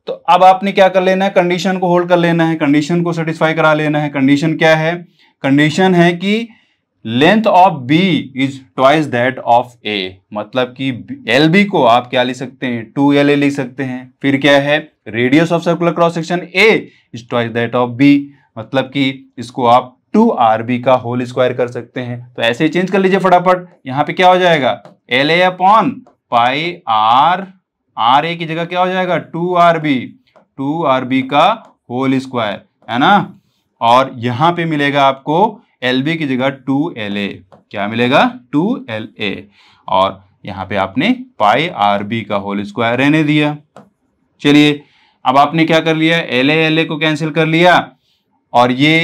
तो अब आपने क्या कर लेना है कंडीशन को होल्ड कर लेना है कंडीशन को सेटिस्फाई करा लेना है कंडीशन क्या है कंडीशन है कि length of B is twice that of A मतलब कि एल बी को आप क्या लिख सकते हैं टू एल ए लिख सकते हैं फिर क्या है radius of circular cross section A is twice that of B मतलब कि इसको आप टू आर बी का होल स्क्वायर कर सकते हैं तो ऐसे ही चेंज कर लीजिए फटाफट यहाँ पे क्या हो जाएगा L A upon pi R R A की जगह क्या हो जाएगा two R B two R B का होल स्क्वायर है ना और यहाँ पे मिलेगा आपको एल बी की जगह टू एल ए क्या मिलेगा टू एल ए और यहाँ पे आपने पाई आर बी का होल स्क्वायर रहने दिया चलिए अब आपने क्या कर लिया एल एल ए को कैंसिल कर लिया और ये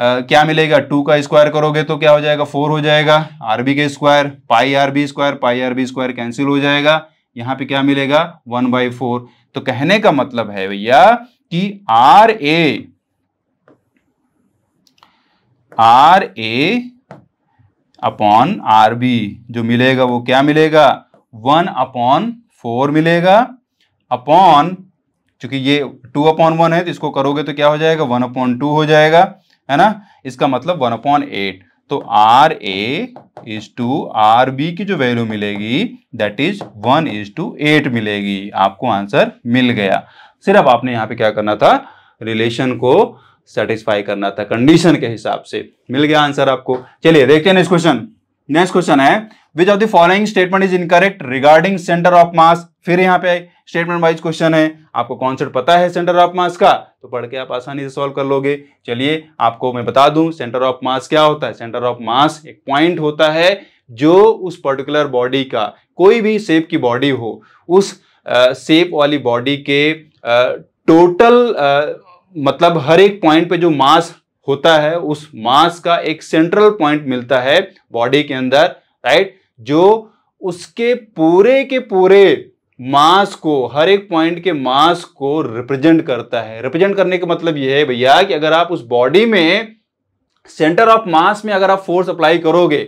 क्या मिलेगा टू का स्क्वायर करोगे तो क्या हो जाएगा फोर हो जाएगा आरबी के square pi R B square pi R B square cancel हो जाएगा यहाँ पे क्या मिलेगा वन बाई फोर तो कहने का मतलब है भैया कि R A R A upon R B जो मिलेगा वो क्या मिलेगा वन अपॉन फोर मिलेगा अपॉन चूंकि ये टू अपॉन वन है तो इसको करोगे तो क्या हो जाएगा वन अपॉन टू हो जाएगा है ना इसका मतलब वन अपॉन एट तो R A is two R B की जो वैल्यू मिलेगी that is one is to eight मिलेगी आपको आंसर मिल गया सिर्फ आपने यहाँ पे क्या करना था रिलेशन को सेटिस्फाई करना था कंडीशन के हिसाब से मिल गया आंसर आपको चलिए देखते हैं नेक्स्ट क्वेश्चन नेक्स्ट क्वेश्चन है which of the following statement is incorrect regarding centre of mass फिर यहाँ पे स्टेटमेंट वाइज क्वेश्चन है आपको कॉन्सेप्ट पता है सेंटर ऑफ मास का तो पढ़ के आप आसानी से सॉल्व कर लोगे चलिए आपको मैं बता दूं सेंटर ऑफ मास क्या होता है सेंटर ऑफ मास एक पॉइंट होता है जो उस पर्टिकुलर बॉडी का कोई भी शेप की बॉडी हो उस शेप वाली बॉडी के टोटल मतलब हर एक पॉइंट पे जो मास होता है उस मास का एक सेंट्रल पॉइंट मिलता है बॉडी के अंदर राइट जो उसके पूरे के पूरे मास को हर एक पॉइंट के मास को रिप्रेजेंट करता है रिप्रेजेंट करने का मतलब यह है भैया कि अगर आप उस बॉडी में सेंटर ऑफ मास में अगर आप फोर्स अप्लाई करोगे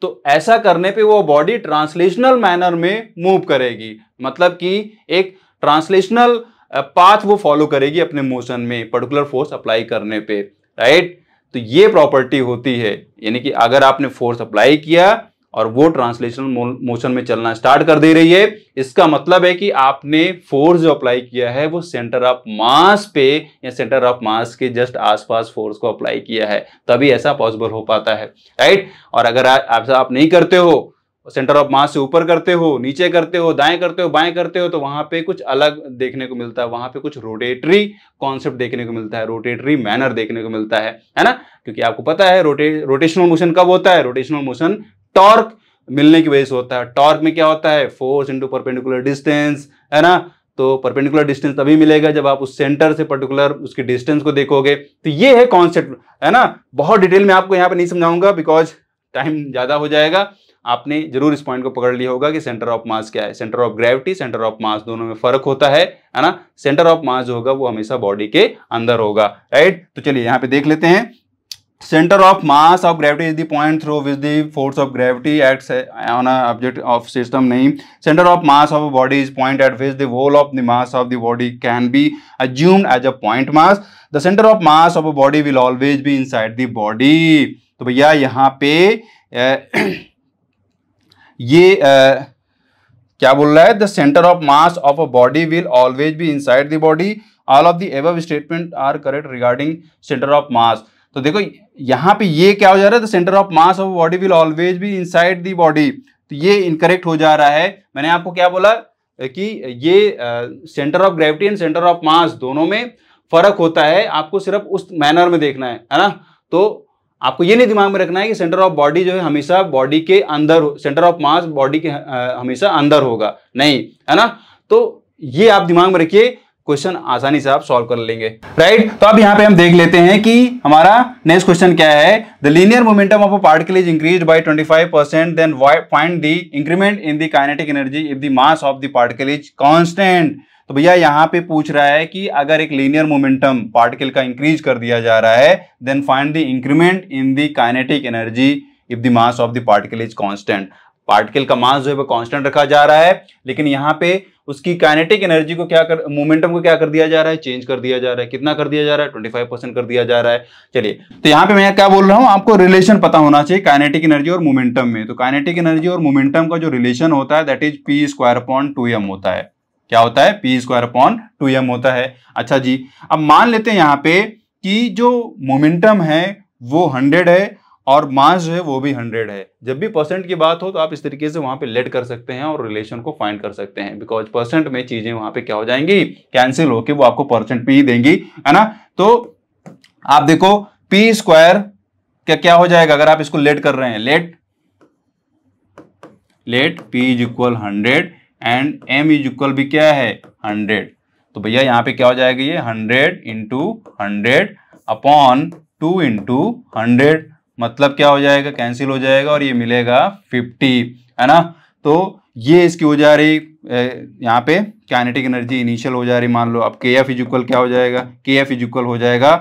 तो ऐसा करने पे वो बॉडी ट्रांसलेशनल मैनर में मूव करेगी मतलब कि एक ट्रांसलेशनल पाथ वो फॉलो करेगी अपने मोशन में पर्टिकुलर फोर्स अप्लाई करने पे राइट तो ये प्रॉपर्टी होती है यानी कि अगर आपने फोर्स अप्लाई किया और वो ट्रांसलेशनल मोशन में चलना स्टार्ट कर दे रही है इसका मतलब है कि आपने फोर्स जो अप्लाई किया है वो सेंटर ऑफ मास पे या सेंटर ऑफ मास के जस्ट आसपास फोर्स को अप्लाई किया है तभी ऐसा पॉसिबल हो पाता है राइट और अगर आप, आप नहीं करते हो सेंटर ऑफ मास से ऊपर करते हो नीचे करते हो दाएं करते हो बाएं करते हो तो वहां पे कुछ अलग देखने को मिलता है वहां पे कुछ रोटेटरी कॉन्सेप्ट देखने को मिलता है रोटेटरी मैनर देखने को मिलता है है ना क्योंकि आपको पता है रोटे रोटेशनल मोशन कब होता है रोटेशनल मोशन टॉर्क मिलने की वजह से होता है टॉर्क में क्या होता है फोर्स इंटू परपेंडिकुलर डिस्टेंस है ना तो परपेंडिकुलर डिस्टेंस तभी मिलेगा जब आप उस सेंटर से पर्टिकुलर उसकी डिस्टेंस को देखोगे तो ये है कॉन्सेप्ट है ना बहुत डिटेल में आपको यहाँ पर नहीं समझाऊंगा बिकॉज टाइम ज़्यादा हो जाएगा आपने जरूर इस पॉइंट को पकड़ लिया होगा कि सेंटर ऑफ मास क्या है centre of gravity centre of mass दोनों में फर्क होता है है ना सेंटर ऑफ मास जो होगा वो हमेशा बॉडी के अंदर होगा राइट तो चलिए यहाँ पे देख लेते हैं centre of mass of gravity is the point through which the force of gravity act on object of system नहीं centre of mass of body is point at which the whole of the mass of the body can be assumed as a point mass the centre of mass of a body will always be inside the body तो भैया यहाँ पे ए, eh, ये ए, eh, क्या बोल रहा है the centre of mass of a body will always be inside the body all of the above statement are correct regarding centre of mass तो देखो यहाँ पे ये क्या हो जा रहा है centre of mass of body will always be inside the body तो ये इनकरेक्ट हो जा रहा है मैंने आपको क्या बोला कि ये centre of gravity and centre of mass दोनों में फर्क होता है आपको सिर्फ उस मैनर में देखना है है ना तो आपको ये नहीं दिमाग में रखना है कि सेंटर ऑफ बॉडी जो है हमेशा बॉडी के अंदर सेंटर ऑफ मास बॉडी के हमेशा अंदर होगा नहीं है ना तो ये आप दिमाग में रखिए क्वेश्चन आसानी से आप सॉल्व कर लेंगे राइट तो अब यहां पे हम देख लेते हैं कि हमारा नेक्स्ट क्वेश्चन क्या है the linear momentum of a particle is increase by 25 percent then find the increment in the kinetic energy if the mass of the particle is constant तो भैया यहां पे पूछ रहा है कि अगर एक लीनियर मोमेंटम पार्टिकल का इंक्रीज कर दिया जा रहा है then find the increment in the kinetic energy if the mass of the particle is constant particle का मास जो है वो कांस्टेंट रखा जा रहा है लेकिन यहां पे उसकी काइनेटिक एनर्जी को क्या कर मोमेंटम को क्या कर दिया जा रहा है चेंज कर दिया जा रहा है कितना कर दिया जा रहा है ट्वेंटी फाइव परसेंट कर दिया जा रहा है चलिए तो यहाँ पे मैं क्या बोल रहा हूँ आपको रिलेशन पता होना चाहिए काइनेटिक एनर्जी और मोमेंटम में तो काइनेटिक एनर्जी और मोमेंटम का जो रिलेशन होता है that is P square upon two M होता है क्या होता है P square upon two M होता है अच्छा जी अब मान लेते हैं यहाँ पे कि जो मोमेंटम है वो हंड्रेड है और मास जो है वो भी हंड्रेड है जब भी परसेंट की बात हो तो आप इस तरीके से वहां पे लेट कर सकते हैं और रिलेशन को फाइंड कर सकते हैं बिकॉज परसेंट में चीज़ें वहां पे क्या हो जाएंगी कैंसिल होकर वो आपको परसेंट पे ही देंगी है ना तो आप देखो पी स्क्वायर क्या क्या हो जाएगा अगर आप इसको लेट कर रहे हैं let let P is equal hundred and M is equal भी क्या है हंड्रेड तो भैया यहां पे क्या हो जाएगा ये hundred into hundred upon two into hundred मतलब क्या हो जाएगा कैंसिल हो जाएगा और ये मिलेगा फिफ्टी है ना तो ये इसकी हो जा रही यहाँ पे कैनेटिक एनर्जी इनिशियल हो जा रही मान लो अब के एफ इजुक्वल क्या हो जाएगा के एफ इजुक्वल हो जाएगा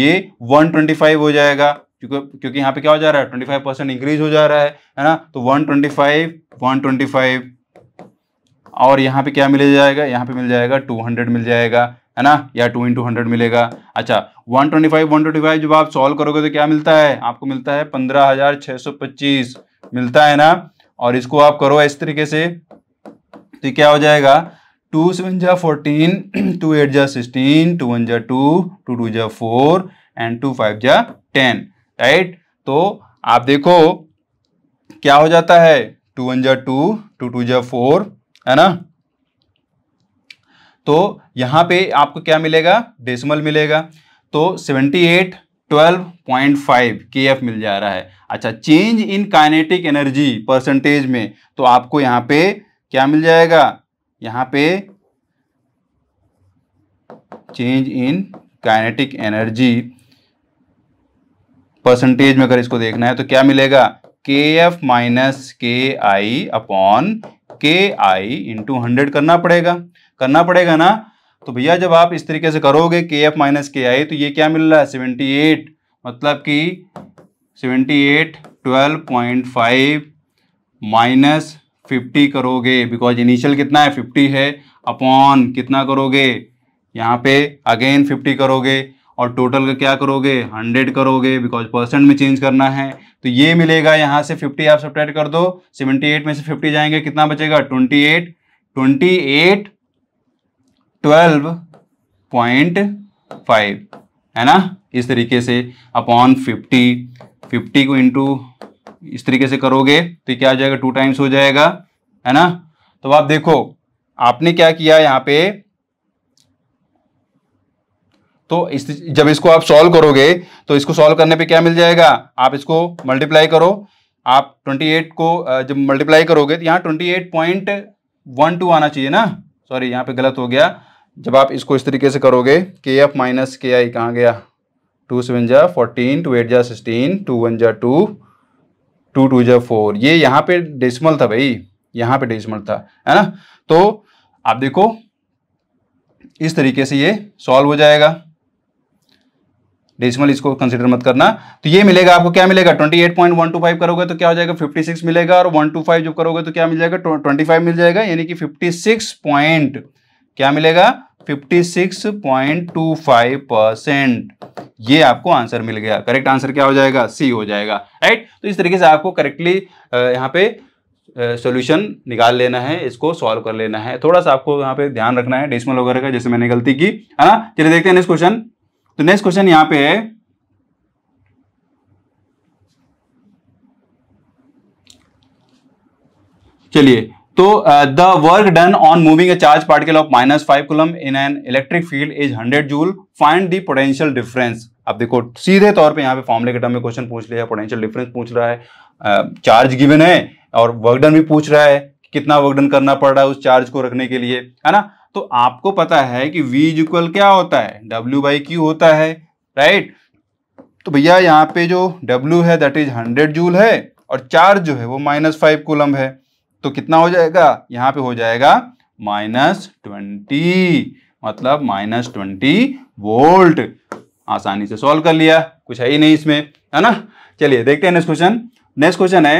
ये 125 हो जाएगा क्योंकि क्योंकि यहाँ पे क्या हो जा रहा है 25 परसेंट इंक्रीज हो जा रहा है है ना तो 125 125 और यहाँ पे क्या मिल जाएगा यहाँ पे मिल जाएगा 200 मिल जाएगा है ना या टू इंटू हंड्रेड मिलेगा अच्छा ट्वेंटी फाइव जब आप सॉल्व करोगे तो क्या मिलता है आपको मिलता है पंद्रह हजार छह सौ पच्चीस मिलता है ना और इसको आप करो इस तरीके से तो क्या हो जाएगा टू सेवन जा फोर्टीन टू एट जा सिक्सटीन टू वन जा टू टू टू जा फोर एंड टू फाइव जा टेन राइट तो आप देखो क्या हो जाता है टू वन जा टू टू टू जा फोर है ना तो यहां पे आपको क्या मिलेगा डेसिमल मिलेगा तो 78 12.5 kf मिल जा रहा है अच्छा change in kinetic energy percentage में तो आपको यहां पे क्या मिल जाएगा यहां पे change in kinetic energy percentage में अगर इसको देखना है तो क्या मिलेगा के एफ माइनस के आई अपॉन के आई इंटू हंड्रेड करना पड़ेगा करना पड़ेगा ना तो भैया जब आप इस तरीके से करोगे के एफ माइनस के आई तो ये क्या मिल रहा है सेवेंटी एट मतलब कि seventy eight twelve point five minus fifty करोगे बिकॉज इनिशियल कितना है फिफ्टी है अपॉन कितना करोगे यहाँ पे अगेन फिफ्टी करोगे और टोटल का क्या करोगे हंड्रेड करोगे बिकॉज परसेंट में चेंज करना है तो ये मिलेगा यहाँ से फिफ्टी आप सब्ट्रैक्ट कर दो सेवेंटी एट में से फिफ्टी जाएंगे कितना बचेगा twenty eight twenty eight twelve point five है ना इस तरीके से अपॉन फिफ्टी फिफ्टी को इंटू इस तरीके से करोगे तो क्या आ जाएगा टू टाइम्स हो जाएगा है ना तो आप देखो आपने क्या किया यहाँ पे तो इस जब इसको आप सॉल्व करोगे तो इसको सॉल्व करने पे क्या मिल जाएगा आप इसको मल्टीप्लाई करो आप 28 को जब मल्टीप्लाई करोगे तो यहाँ 28.12 आना चाहिए ना सॉरी यहाँ पे गलत हो गया जब आप इसको इस तरीके से करोगे के एफ माइनस के आई कहाँ गया टू सेवन जा फोर्टीन टू एट जा सिक्सटीन टू वन जा टू टू टू जा फोर ये यहाँ पे डेसिमल था भाई यहाँ पे डेसिमल था है ना तो आप देखो इस तरीके से ये सॉल्व हो जाएगा डेसिमल इसको कंसिडर मत करना तो ये मिलेगा आपको क्या मिलेगा 28.125 करोगे तो क्या हो जाएगा 56 मिलेगा और 125 जो करोगे तो क्या मिल जाएगा 25 मिल जाएगा यानी कि 56. क्या मिलेगा 56.25 परसेंट ये आपको आंसर मिल गया करेक्ट आंसर क्या हो जाएगा सी हो जाएगा राइट तो इस तरीके से आपको करेक्टली यहाँ पे सॉल्यूशन निकाल लेना है इसको सॉल्व कर लेना है थोड़ा सा आपको यहाँ पे ध्यान रखना है डेसिमल वगैरह का जैसे मैंने गलती की है ना चलिए देखते हैं नेक्स्ट क्वेश्चन तो नेक्स्ट क्वेश्चन यहाँ पे है चलिए तो the work done on moving a charge particle of minus five coulomb in an electric field is hundred joule find the potential difference अब देखो सीधे तौर पे यहाँ पे फॉर्मुले के टर्म में क्वेश्चन पूछ लिया पोटेंशियल डिफरेंस पूछ रहा है चार्ज uh, गिवन है और वर्क डन भी पूछ रहा है कितना वर्क डन करना पड़ रहा है उस चार्ज को रखने के लिए है ना तो आपको पता है कि वी इक्वल क्या होता है डब्ल्यू बाई क्यू होता है राइट तो भैया यहाँ पे जो डब्ल्यू है दैट इज हंड्रेड जूल है और चार्ज जो है वो माइनस फाइव कुलम है तो कितना हो जाएगा यहां पे हो जाएगा माइनस ट्वेंटी मतलब माइनस ट्वेंटी वोल्ट आसानी से सॉल्व कर लिया कुछ है ही नहीं इसमें है ना चलिए देखते हैं नेक्स्ट क्वेश्चन नेक्स्ट क्वेश्चन है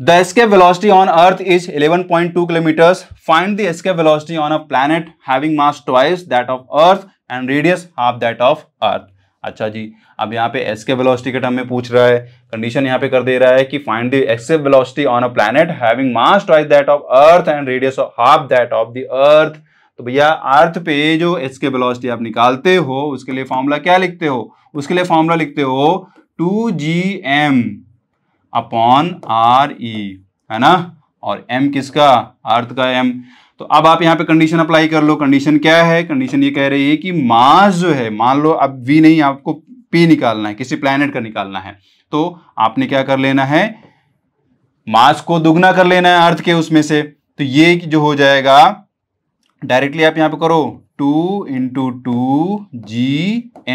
the escape velocity on earth is 11.2 kilometre find the escape velocity on a planet having mass twice that of earth and radius half that of earth अच्छा जी अब यहाँ पे एस के velocity का term में पूछ रहा है कंडीशन यहाँ पे कर दे रहा है कि फाइंड द एक्सेप velocity on a planet having mass twice that of earth and radius of half that of the earth तो भैया अर्थ पे जो एस के वेलोसिटी आप निकालते हो उसके लिए फॉर्मूला क्या लिखते हो उसके लिए फॉर्मूला लिखते हो two G M upon R E है ना और एम किसका अर्थ का एम तो अब आप यहाँ पे कंडीशन अप्लाई कर लो कंडीशन क्या है कंडीशन ये कह रही है कि मास जो है मान लो अब वी नहीं आपको पी निकालना है किसी प्लानट का निकालना है तो आपने क्या कर लेना है मास को दुगना कर लेना है अर्थ के उसमें से तो ये जो हो जाएगा डायरेक्टली आप यहाँ पे करो two into two G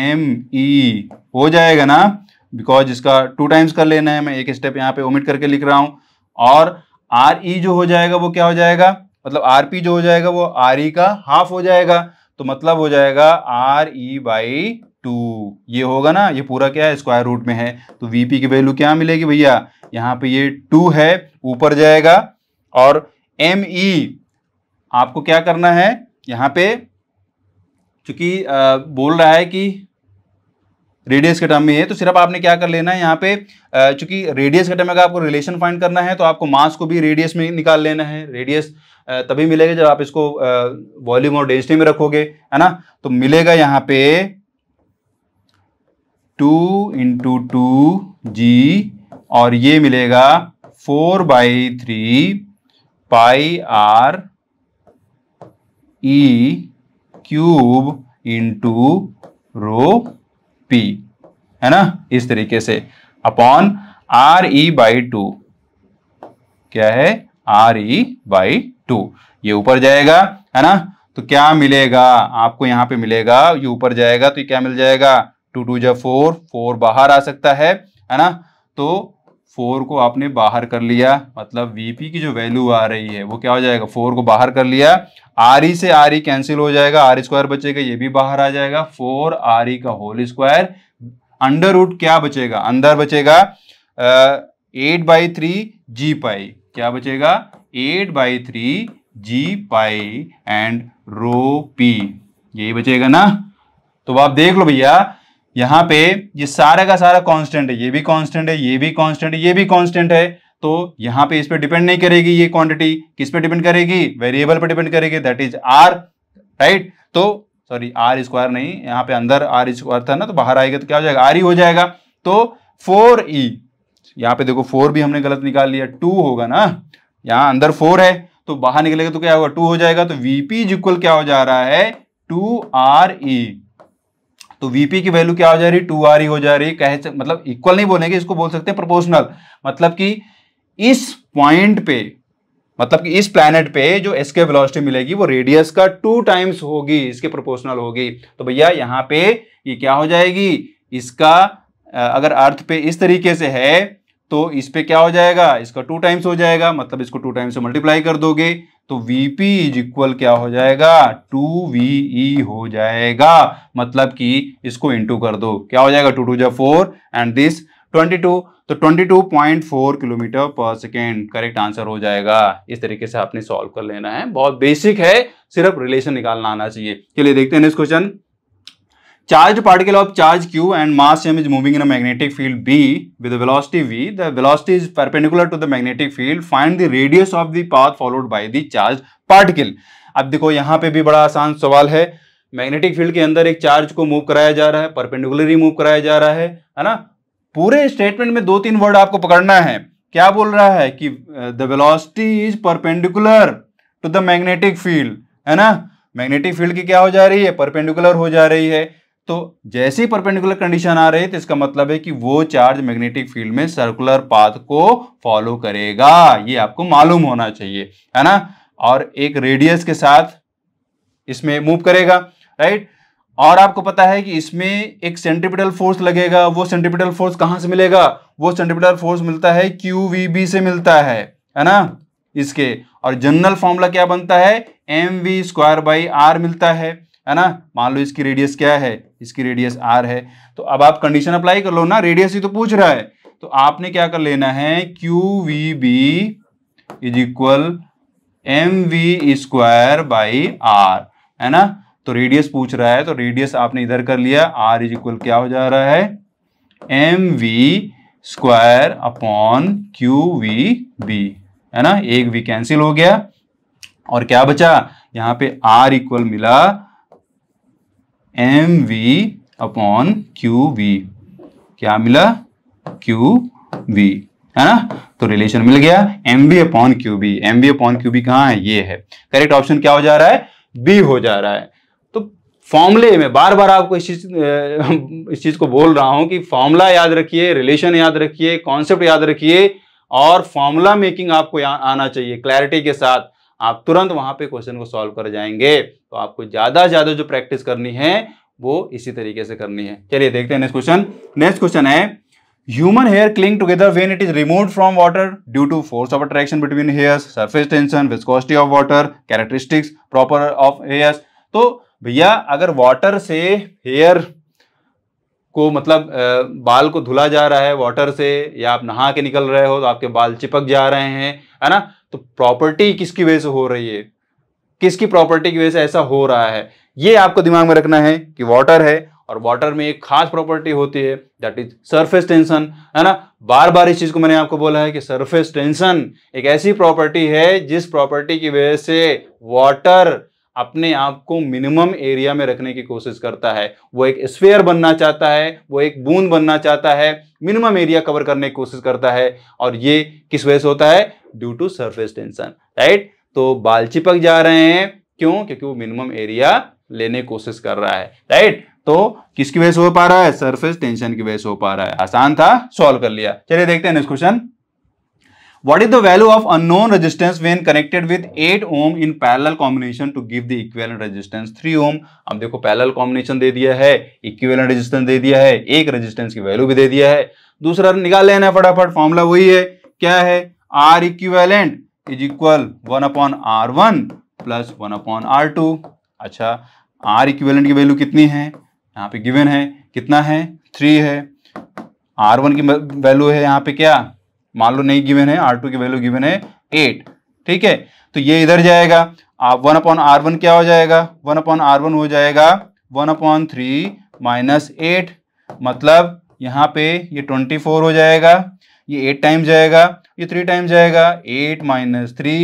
M E हो जाएगा ना बिकॉज इसका टू टाइम्स कर लेना है मैं एक स्टेप यहाँ पे ओमिट करके लिख रहा हूं और आर ई e जो हो जाएगा वो क्या हो जाएगा मतलब आर पी जो हो जाएगा वो आर ई e का हाफ हो जाएगा तो मतलब हो जाएगा आर ई बाई टू ये होगा ना ये पूरा क्या है स्क्वायर रूट में है तो वी पी की वैल्यू क्या मिलेगी भैया यहाँ पे ये टू है ऊपर जाएगा और एम ई e आपको क्या करना है यहाँ पे चूंकि बोल रहा है कि रेडियस के टर्म में है तो सिर्फ आपने क्या कर लेना है यहाँ पे चूंकि रेडियस के टर्म में अगर आपको रिलेशन फाइंड करना है तो आपको मास को भी रेडियस में निकाल लेना है रेडियस तभी मिलेगा जब आप इसको वॉल्यूम और डेंसिटी में रखोगे है ना तो मिलेगा यहाँ पे टू इंटू टू जी और ये मिलेगा four by three pi R E cube into rho P है ना इस तरीके से upon R E by two क्या है आर ई बाई टू ये ऊपर जाएगा है ना तो क्या मिलेगा आपको यहां पे मिलेगा ये ऊपर जाएगा तो ये क्या मिल जाएगा टू टू जब फोर फोर बाहर आ सकता है है ना तो फोर को आपने बाहर कर लिया मतलब वीपी की जो वैल्यू आ रही है वो क्या हो जाएगा फोर को बाहर कर लिया आर ई e से आर ई कैंसिल हो जाएगा आर स्क्वायर e बचेगा ये भी बाहर आ जाएगा फोर आर ई e का होल स्क्वायर अंडर रूट क्या बचेगा अंदर बचेगा eight by three G pi क्या बचेगा eight by three G pi and rho P यही बचेगा ना तो आप देख लो भैया यहां पे ये सारा का सारा कांस्टेंट है ये भी कांस्टेंट है ये भी कांस्टेंट है ये भी कांस्टेंट है तो यहां पे इस पर डिपेंड नहीं करेगी ये क्वांटिटी किस पे डिपेंड करेगी वेरिएबल पे डिपेंड करेगी दैट इज आर राइट तो सॉरी आर स्क्वायर नहीं यहां पे अंदर आर स्क्वायर था ना तो बाहर आएगा तो क्या हो जाएगा आर ही हो जाएगा तो फोर ई यहां पर देखो फोर भी हमने गलत निकाल लिया टू होगा ना यहां अंदर फोर है तो बाहर निकलेगा तो क्या होगा टू हो जाएगा तो वीपी इक्वल क्या हो जा रहा है टू आर ई तो वीपी की वैल्यू क्या हो जा रही टू आर ही हो जा रही कहे मतलब इक्वल नहीं बोलेंगे इसको बोल सकते हैं प्रोपोर्शनल मतलब कि इस पॉइंट पे मतलब कि इस प्लेनेट पे जो एस्केप वेलोसिटी मिलेगी वो रेडियस का टू टाइम्स होगी इसके प्रोपोर्शनल होगी तो भैया यहां पे ये क्या हो जाएगी इसका अगर अर्थ पे इस तरीके से है तो इस पे क्या हो जाएगा इसका टू टाइम्स हो जाएगा मतलब इसको टू टाइम्स से मल्टीप्लाई कर दोगे तो Vp इज इक्वल क्या हो जाएगा टू वी e हो जाएगा मतलब कि इसको इंटू कर दो क्या हो जाएगा टू टू जो फोर एंड दिस 22 तो 22.4 किलोमीटर पर सेकेंड करेक्ट आंसर हो जाएगा इस तरीके से आपने सॉल्व कर लेना है बहुत बेसिक है सिर्फ रिलेशन निकालना आना चाहिए चलिए देखते हैं next question charge particle of charge Q and mass is moving in magnetic field B velocity V the is perpendicular to the magnetic field find the radius of the path followed by the charge particle अब देखो यहां पे भी बड़ा आसान सवाल है magnetic field के अंदर एक चार्ज को मूव कराया जा रहा है परपेंडिकुलर ही मूव कराया जा रहा है है ना पूरे स्टेटमेंट में दो तीन वर्ड आपको पकड़ना है क्या बोल रहा है कि the velocity is perpendicular to the magnetic field है ना मैग्नेटिक फील्ड की क्या हो जा रही है परपेंडिकुलर हो जा रही है तो जैसे ही परपेंडिकुलर कंडीशन आ रही है तो इसका मतलब है कि वो चार्ज मैग्नेटिक फील्ड में सर्कुलर पाथ को फॉलो करेगा ये आपको मालूम होना चाहिए है ना और एक रेडियस के साथ इसमें मूव करेगा राइट और आपको पता है कि इसमें एक सेंट्रिपिटल फोर्स लगेगा वो सेंट्रिपिटल फोर्स कहां से मिलेगा वो सेंट्रिपिटल फोर्स मिलता है क्यू से मिलता है है ना इसके और जनरल फॉर्मूला क्या बनता है M V square by R मिलता है है ना मान लो इसकी रेडियस क्या है इसकी रेडियस आर है तो अब आप कंडीशन अप्लाई कर लो ना रेडियस ही तो पूछ रहा है तो आपने क्या कर लेना है Q V B is equal M V square by R है ना तो रेडियस पूछ रहा है तो रेडियस आपने इधर कर लिया आर इज इक्वल क्या हो जा रहा है M V square upon Q V B है ना एक वी कैंसिल हो गया और क्या बचा यहां पे आर इक्वल मिला M V upon Q V क्या मिला क्यू वी है ना तो रिलेशन मिल गया M V upon Q B M V upon Q B कहां है ये है करेक्ट ऑप्शन क्या हो जा रहा है बी हो जा रहा है तो फॉर्मूले में बार बार आपको इस चीज इस चीज को बोल रहा हूं कि फॉर्मूला याद रखिए रिलेशन याद रखिए कॉन्सेप्ट याद रखिए और फॉर्मूला मेकिंग आपको आना चाहिए क्लैरिटी के साथ आप तुरंत वहां पे क्वेश्चन को सॉल्व कर जाएंगे तो आपको ज्यादा ज्यादा जो प्रैक्टिस करनी है वो इसी तरीके से करनी है चलिए देखते हैं नेक्स्ट क्वेश्चन नेक्स्ट क्वेश्चन है human hair cling together when it is remove from water due to force of attraction between hairs surface tension viscosity of water characteristics proper of hairs तो भैया अगर वाटर से hair को मतलब बाल को धुला जा रहा है वाटर से या आप नहा के निकल रहे हो तो आपके बाल चिपक जा रहे हैं है ना तो प्रॉपर्टी किसकी वजह से हो रही है किसकी प्रॉपर्टी की वजह से ऐसा हो रहा है ये आपको दिमाग में रखना है कि वाटर है और वाटर में एक खास प्रॉपर्टी होती है दैट इज सरफेस टेंशन है ना बार बार इस चीज को मैंने आपको बोला है कि सरफेस टेंशन एक ऐसी प्रॉपर्टी है जिस प्रॉपर्टी की वजह से वाटर अपने आप को मिनिमम एरिया में रखने की कोशिश करता है वो एक स्फेयर बनना चाहता है वो एक बूंद बनना चाहता है मिनिमम एरिया कवर करने की कोशिश करता है और ये किस वजह से होता है due to surface tension right तो बाल चिपक जा रहे हैं क्यों क्योंकि वो मिनिमम एरिया लेने की कोशिश कर रहा है राइट तो किसकी वजह से हो पा रहा है सरफेस टेंशन की वजह से हो पा रहा है आसान था सॉल्व कर लिया चलिए देखते हैं next question What is the value of unknown resistance when connected with 8 ohm in parallel combination to give the equivalent resistance 3 ohm? अब देखो parallel combination दे दिया है equivalent resistance दे दिया है एक resistance की value भी दे दिया है दूसरा निकाल लेना है फटाफट फॉर्मूला वही है क्या है R equivalent is equal one upon R one plus one upon R two अच्छा R equivalent की वैल्यू कितनी है यहाँ पे गिवन है कितना है थ्री है आर वन की वैल्यू है यहाँ पे क्या मान लो नहीं गिवन है आर टू की वैल्यू गिवन है एट ठीक है तो ये इधर जाएगा वन अपॉन आर वन क्या हो जाएगा वन अपॉन आर वन हो जाएगा one upon three minus eight मतलब यहाँ पे ये ट्वेंटी फोर हो जाएगा ये एट टाइम जाएगा ये थ्री टाइम जाएगा eight minus three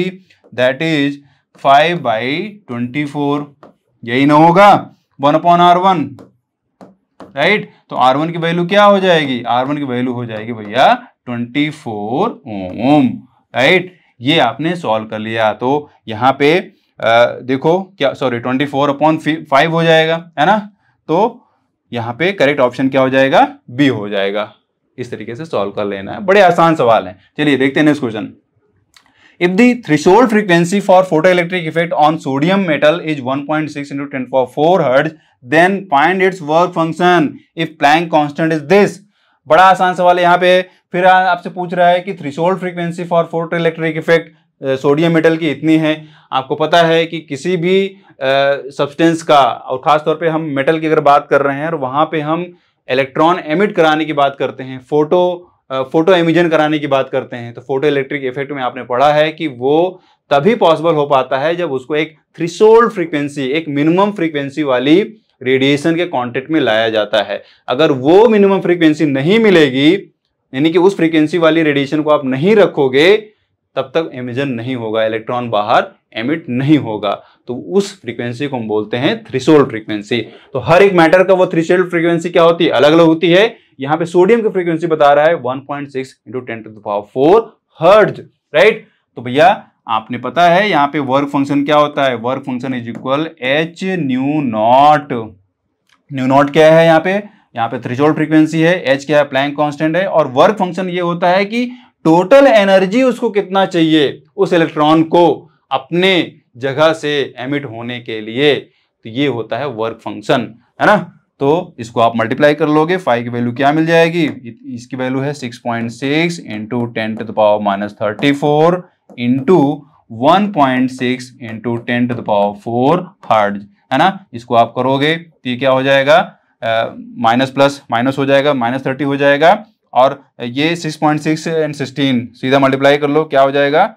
that is five by twenty four यही ना होगा one upon R one right तो आर वन की वैल्यू क्या हो जाएगी आर वन की वैल्यू हो जाएगी भैया ट्वेंटी फोर ओम राइट ये आपने सॉल्व कर लिया तो यहाँ पे आ, देखो क्या sorry twenty four upon five हो जाएगा है ना तो यहाँ पे करेक्ट ऑप्शन क्या हो जाएगा बी हो जाएगा इस तरीके से सॉल्व कर लेना है बड़े आसान सवाल है चलिए देखते हैं next question if If the threshold frequency for photoelectric effect on sodium metal is 1.6 into ten for four hertz then find its work function if Planck constant is this बड़ा आसान सवाल है यहाँ पे फिर आपसे पूछ रहा है कि threshold frequency for photo electric effect sodium metal की इतनी है आपको पता है कि किसी भी सब्सटेंस का और ख़ास तौर पे हम मेटल की अगर बात कर रहे हैं और वहाँ पे हम इलेक्ट्रॉन एमिट कराने की बात करते हैं फोटो फोटो एमिजन कराने की बात करते हैं तो फोटो इलेक्ट्रिक इफेक्ट में आपने पढ़ा है कि वो तभी पॉसिबल हो पाता है जब उसको एक थ्रिसोल्ड फ्रीक्वेंसी एक मिनिमम फ्रीक्वेंसी वाली रेडिएशन के कॉन्टेक्ट में लाया जाता है अगर वो मिनिमम फ्रीक्वेंसी नहीं मिलेगी यानी कि उस फ्रीक्वेंसी वाली रेडिएशन को आप नहीं रखोगे तब तक एमिजन नहीं होगा इलेक्ट्रॉन बाहर एमिट नहीं होगा तो उस फ्रीक्वेंसी को हम बोलते हैं थ्रिसोल्ड फ्रीक्वेंसी तो हर एक मैटर का वो थ्रिसोल्ड फ्रीक्वेंसी क्या होती है अलग अलग होती है यहाँ पे सोडियम की फ्रीक्वेंसी बता रहा है 1.6 point six into ten to the power four hertz right तो भैया आपने पता है यहाँ पे वर्क फंक्शन क्या होता है work function is equal H nu naught nu naught क्या है यहाँ पे यहाँ पे थ्रिजोल्ड फ्रीक्वेंसी है एच क्या है प्लैंक कॉन्स्टेंट है और वर्क फंक्शन ये होता है कि टोटल एनर्जी उसको कितना चाहिए उस इलेक्ट्रॉन को अपने जगह से एमिट होने के लिए तो ये होता है वर्क फंक्शन है ना तो इसको आप मल्टीप्लाई कर लोगे फाइव की वैल्यू क्या मिल जाएगी इसकी वैल्यू है six point six into ten to the power minus thirty four into one point six into ten to the power four hertz है ना इसको आप करोगे तो ये क्या हो जाएगा माइनस प्लस माइनस हो जाएगा माइनस थर्टी हो जाएगा और ये six point six and sixteen सीधा मल्टीप्लाई कर लो क्या हो जाएगा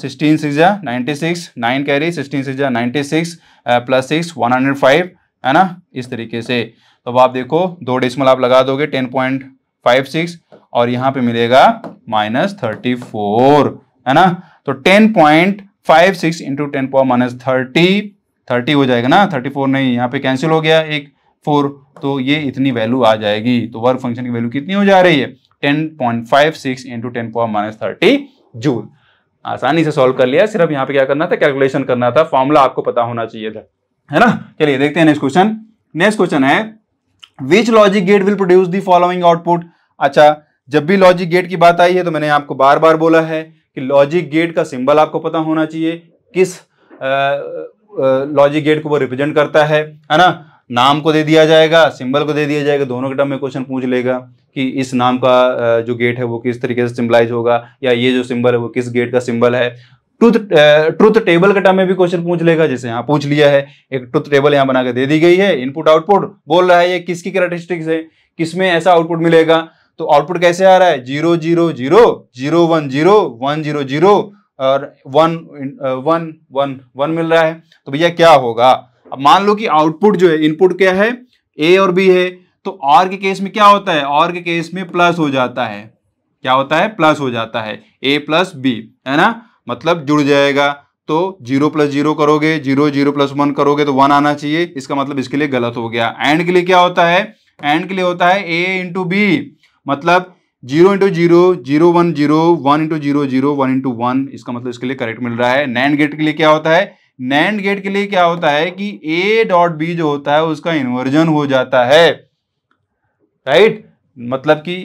सिक्सटीन सिक्स जा ninety six nine carry sixteen six जा ninety six plus six one hundred five है ना इस तरीके से तो अब आप देखो दो डिसमल आप लगा दोगे टेन पॉइंट फाइव सिक्स और यहाँ पे मिलेगा माइनस थर्टी फोर है ना तो ten point five six into ten point minus thirty thirty हो जाएगा ना थर्टी फोर नहीं यहाँ पे कैंसिल हो गया एक फोर तो ये इतनी वैल्यू आ जाएगी तो वर्क फंक्शन की वैल्यू कितनी हो जा रही है ten point five six into ten point minus thirty joule आसानी से सॉल्व कर लिया सिर्फ यहाँ पे क्या करना था कैलकुलेशन करना था फॉर्मूला आपको पता होना चाहिए था है ना चलिए देखते हैं नेक्स्ट क्वेश्चन नेक्स्ट क्वेश्चन है which logic gate will produce the following output अच्छा जब भी लॉजिक गेट की बात आई है तो मैंने आपको बार बार बोला है कि लॉजिक गेट का सिंबल आपको पता होना चाहिए किस लॉजिक गेट को वो रिप्रेजेंट करता है है ना नाम को दे दिया जाएगा सिंबल को दे दिया जाएगा दोनों के टर्म में क्वेश्चन पूछ लेगा कि इस नाम का जो गेट है वो किस तरीके से सिम्बलाइज होगा या ये जो सिंबल है वो किस गेट का सिंबल है ट्रुथ ट्रुथ टेबल के टर्म में भी क्वेश्चन पूछ लेगा जैसे यहाँ पूछ लिया है एक ट्रुथ टेबल यहाँ बना के दे दी गई है इनपुट आउटपुट बोल रहा है ये किसकी कैरेटिस्टिक्स है किसमें ऐसा आउटपुट मिलेगा तो आउटपुट कैसे आ रहा है zero zero zero zero one zero one zero zero और वन वन वन वन मिल रहा है तो भैया क्या होगा अब मान लो कि आउटपुट जो है इनपुट क्या है ए और बी है तो और के केस में क्या होता है और के केस में प्लस हो जाता है क्या होता है प्लस हो जाता है ए प्लस बी है ना मतलब जुड़ जाएगा तो जीरो प्लस जीरो करोगे जीरो जीरो प्लस वन करोगे तो वन आना चाहिए इसका मतलब इसके लिए गलत हो गया एंड के लिए क्या होता है एंड के लिए होता है ए इंटू बी मतलब zero into zero zero one zero one into zero zero one into one इसका मतलब इसके लिए करेक्ट मिल रहा है नैंड गेट के लिए क्या होता है नैंड गेट के लिए क्या होता है कि ए डॉट बी जो होता है उसका इन्वर्जन हो जाता है राइट मतलब कि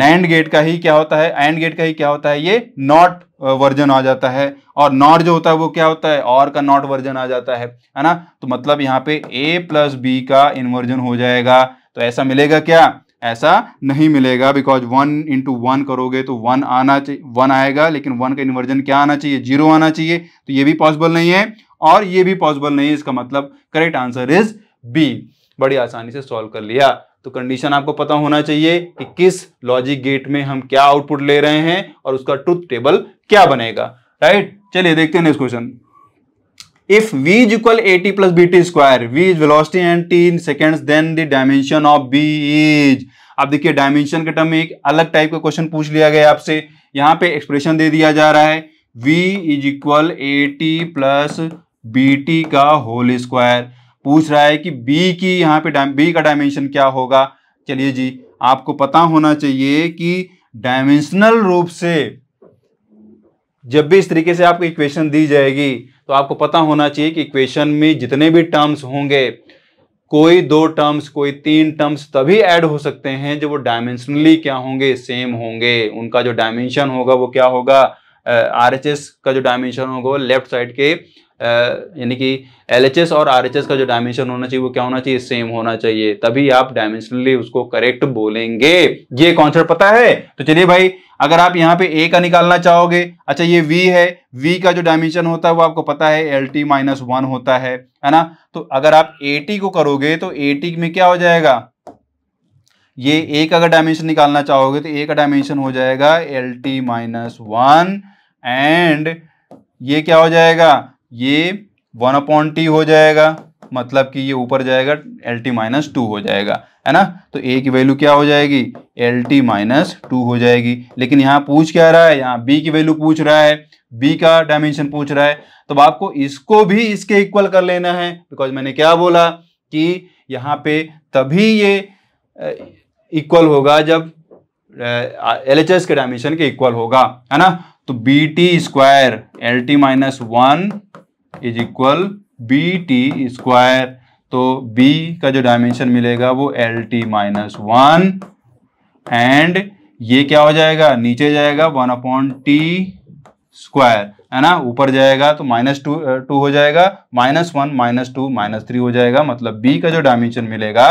नैंड गेट का ही क्या होता है एंड गेट का ही क्या होता है ये नॉट वर्जन आ जाता है और नॉट जो होता है वो क्या होता है और का नॉट वर्जन आ जाता है है ना तो मतलब यहाँ पे ए प्लस बी का इन्वर्जन हो जाएगा तो ऐसा मिलेगा क्या ऐसा नहीं मिलेगा बिकॉज वन इंटू वन करोगे तो वन आना चाहिए वन आएगा लेकिन वन का इन्वर्जन क्या आना चाहिए जीरो आना चाहिए तो ये भी पॉसिबल नहीं है और ये भी पॉसिबल नहीं है इसका मतलब करेक्ट आंसर इज बी बड़ी आसानी से सॉल्व कर लिया तो कंडीशन आपको पता होना चाहिए कि किस लॉजिक गेट में हम क्या आउटपुट ले रहे हैं और उसका ट्रुथ टेबल क्या बनेगा राइट चलिए देखते हैं next question if V is equal A T plus B T square V is velocity and T in seconds then the dimension of B is अब देखिए डायमेंशन के टर्म में एक अलग टाइप का क्वेश्चन पूछ लिया गया आपसे यहां पे एक्सप्रेशन दे दिया जा रहा है v is equal A T plus B T का होल स्क्वायर पूछ रहा है कि b की यहाँ पे b का डायमेंशन क्या होगा चलिए जी आपको पता होना चाहिए कि डायमेंशनल रूप से जब भी इस तरीके से आपको इक्वेशन दी जाएगी तो आपको पता होना चाहिए कि इक्वेशन में जितने भी टर्म्स होंगे कोई दो टर्म्स कोई तीन टर्म्स तभी ऐड हो सकते हैं जब वो डायमेंशनली क्या होंगे सेम होंगे उनका जो डायमेंशन होगा वो क्या होगा आर uh, का जो डायमेंशन होगा वो लेफ्ट साइड के uh, यानी कि एल और आर का जो डायमेंशन होना चाहिए वो क्या होना चाहिए सेम होना चाहिए तभी आप डायमेंशनली उसको करेक्ट बोलेंगे ये कॉन्सेप्ट पता है तो चलिए भाई अगर आप यहाँ पे ए का निकालना चाहोगे अच्छा ये वी है वी का जो डायमेंशन होता है वो आपको पता है एल टी माइनस वन होता है है ना तो अगर आप ए टी को करोगे तो ए टी में क्या हो जाएगा ये ए का अगर डायमेंशन निकालना चाहोगे तो ए का डायमेंशन हो जाएगा L T minus one and ये क्या हो जाएगा ये वन अपॉन टी हो जाएगा मतलब कि ये ऊपर जाएगा एल टी माइनस टू हो जाएगा है ना तो ए की वैल्यू क्या हो जाएगी एल टी माइनस टू हो जाएगी लेकिन यहाँ पूछ क्या रहा है यहाँ बी की वैल्यू पूछ रहा है बी का डायमेंशन पूछ रहा है तो आपको इसको भी इसके इक्वल कर लेना है बिकॉज मैंने क्या बोला कि यहाँ पे तभी ये इक्वल होगा जब एल एच एस के डायमेंशन के इक्वल होगा है ना तो B T square L T minus one is equal B T square तो बी का जो डायमेंशन मिलेगा वो L T minus one and ये क्या हो जाएगा नीचे जाएगा वन अपॉन टी स्क्वायर है ना ऊपर जाएगा तो माइनस टू टू हो जाएगा minus one minus two minus three हो जाएगा मतलब बी का जो डायमेंशन मिलेगा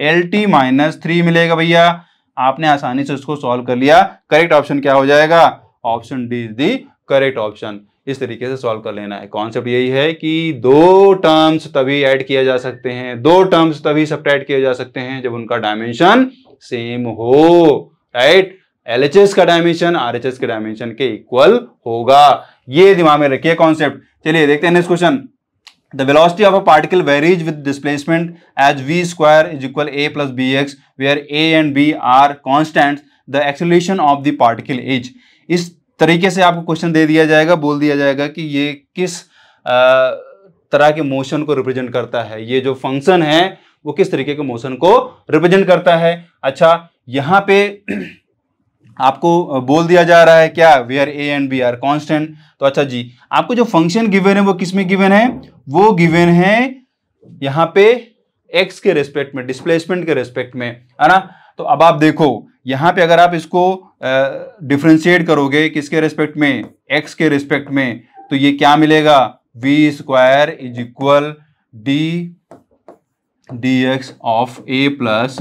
एल टी माइनस थ्री मिलेगा भैया आपने आसानी से उसको सॉल्व कर लिया करेक्ट ऑप्शन क्या हो जाएगा option D is the correct option इस तरीके से सॉल्व कर लेना है कॉन्सेप्ट यही है कि दो टर्म्स तभी ऐड किया जा सकते हैं दो टर्म्स तभी सब किए जा सकते हैं जब उनका डायमेंशन सेम हो राइट एल का डायमेंशन आर के डायमेंशन के इक्वल होगा ये दिमाग में रखिए कॉन्सेप्ट चलिए देखते हैं next question The velocity of a particle varies with displacement as v square is equal a plus bx where a and b are constants. The acceleration of the particle is. इस तरीके से आपको question दे दिया जाएगा बोल दिया जाएगा कि ये किस तरह के मोशन को रिप्रेजेंट करता है ये जो फंक्शन है वो किस तरीके के मोशन को रिप्रेजेंट करता है अच्छा यहाँ पे <clears throat> आपको बोल दिया जा रहा है क्या are A and B are constant तो अच्छा जी आपको जो फंक्शन गिवेन है वो किस में है वो गिवेन है यहाँ पे एक्स के रेस्पेक्ट में डिस्प्लेसमेंट के रेस्पेक्ट में है ना तो अब आप देखो यहाँ पे अगर आप इसको डिफ्रेंशिएट करोगे किसके रिस्पेक्ट में एक्स के रिस्पेक्ट में तो ये क्या मिलेगा V square is equal D D X of A plus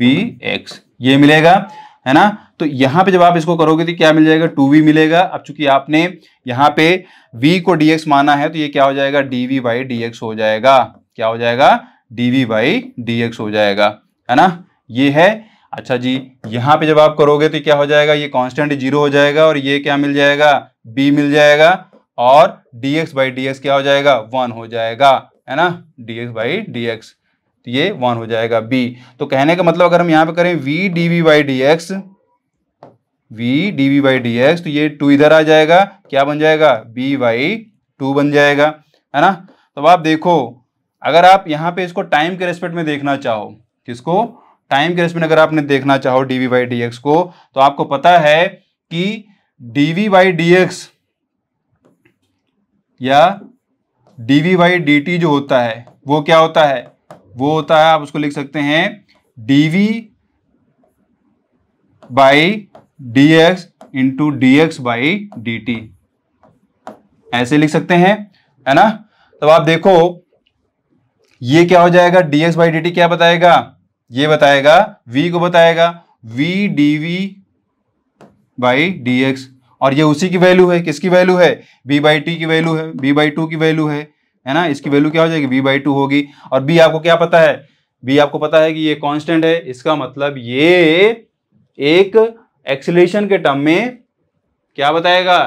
B X ये मिलेगा है ना तो यहां पे जब आप इसको करोगे तो क्या मिल जाएगा टू वी मिलेगा अब चूंकि आपने यहां पे v को dx माना है तो ये क्या हो जाएगा डी वी बाई डी हो जाएगा क्या हो जाएगा डी वी बाई डी हो जाएगा है ना ये है अच्छा जी यहाँ पे जब आप करोगे तो क्या हो जाएगा ये कांस्टेंट जीरो हो जाएगा और ये क्या मिल जाएगा बी मिल जाएगा और डीएक्स बाई डी क्या हो जाएगा वन हो जाएगा है ना डीएक्स बाई डी तो ये वन हो जाएगा बी तो कहने का मतलब अगर हम यहाँ पे करें V D V by D X V D V by D X तो ये टू इधर आ जाएगा क्या बन जाएगा बी बाई टू बन जाएगा है ना तो आप देखो अगर आप यहाँ पे इसको टाइम के रेस्पेक्ट में देखना चाहो किसको टाइम के रेस्पेक्ट में अगर आपने देखना चाहो डीवी बाई डी एक्स को तो आपको पता है कि डीवी बाई डी एक्स या डीवी बाई डी टी जो होता है वो क्या होता है वो होता है आप उसको लिख सकते हैं DV by D X into D X by D T ऐसे लिख सकते हैं है ना तो आप देखो ये क्या हो जाएगा D X by D T क्या बताएगा ये बताएगा v को बताएगा v V by D X और ये उसी की वैल्यू है किसकी वैल्यू है v बाई टी की वैल्यू है v बाई टू की वैल्यू है है ना इसकी वैल्यू क्या हो जाएगी v बाई टू होगी और b आपको क्या पता है b आपको पता है कि ये कांस्टेंट है इसका मतलब ये एक एक्सीलेशन के टर्म में क्या बताएगा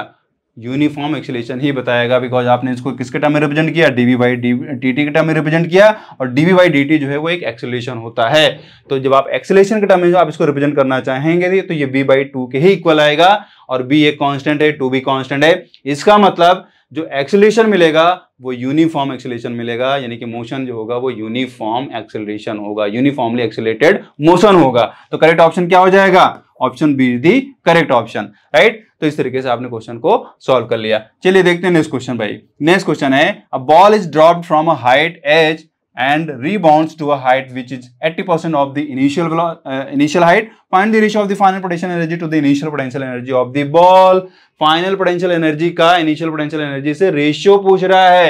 यूनिफॉर्म एक्सलेशन ही बताएगा बिकॉज आपने इसको किसके टाइम में रिप्रेजेंट किया डीवी बाई डी टी के टाइम में रिप्रेजेंट किया और डीवी बाई डी जो है वो एक एक्सलेशन होता है तो जब आप एक्सलेशन के टाइम में जो आप इसको रिप्रेजेंट करना चाहेंगे तो ये बी बाई टू के ही इक्वल आएगा और बी एक कॉन्स्टेंट है टू बी कॉन्स्टेंट है इसका मतलब जो एक्सलेशन मिलेगा वो यूनिफॉर्म एक्सलेशन मिलेगा यानी कि मोशन जो होगा वो यूनिफॉर्म एक्सलेशन होगा यूनिफॉर्मली एक्सलेटेड मोशन होगा तो करेक्ट ऑप्शन क्या हो जाएगा option B the correct option right तो इस तरीके से आपने क्वेश्चन को सॉल्व कर लिया चलिए देखते हैं नेक्स्ट क्वेश्चन भाई नेक्स्ट क्वेश्चन है a ball is dropped from a height H and rebounds to a height which is 80% of the initial uh, initial height. Find the ratio of the final potential energy to the initial potential energy of the ball. final potential energy का initial potential energy से ratio पूछ रहा है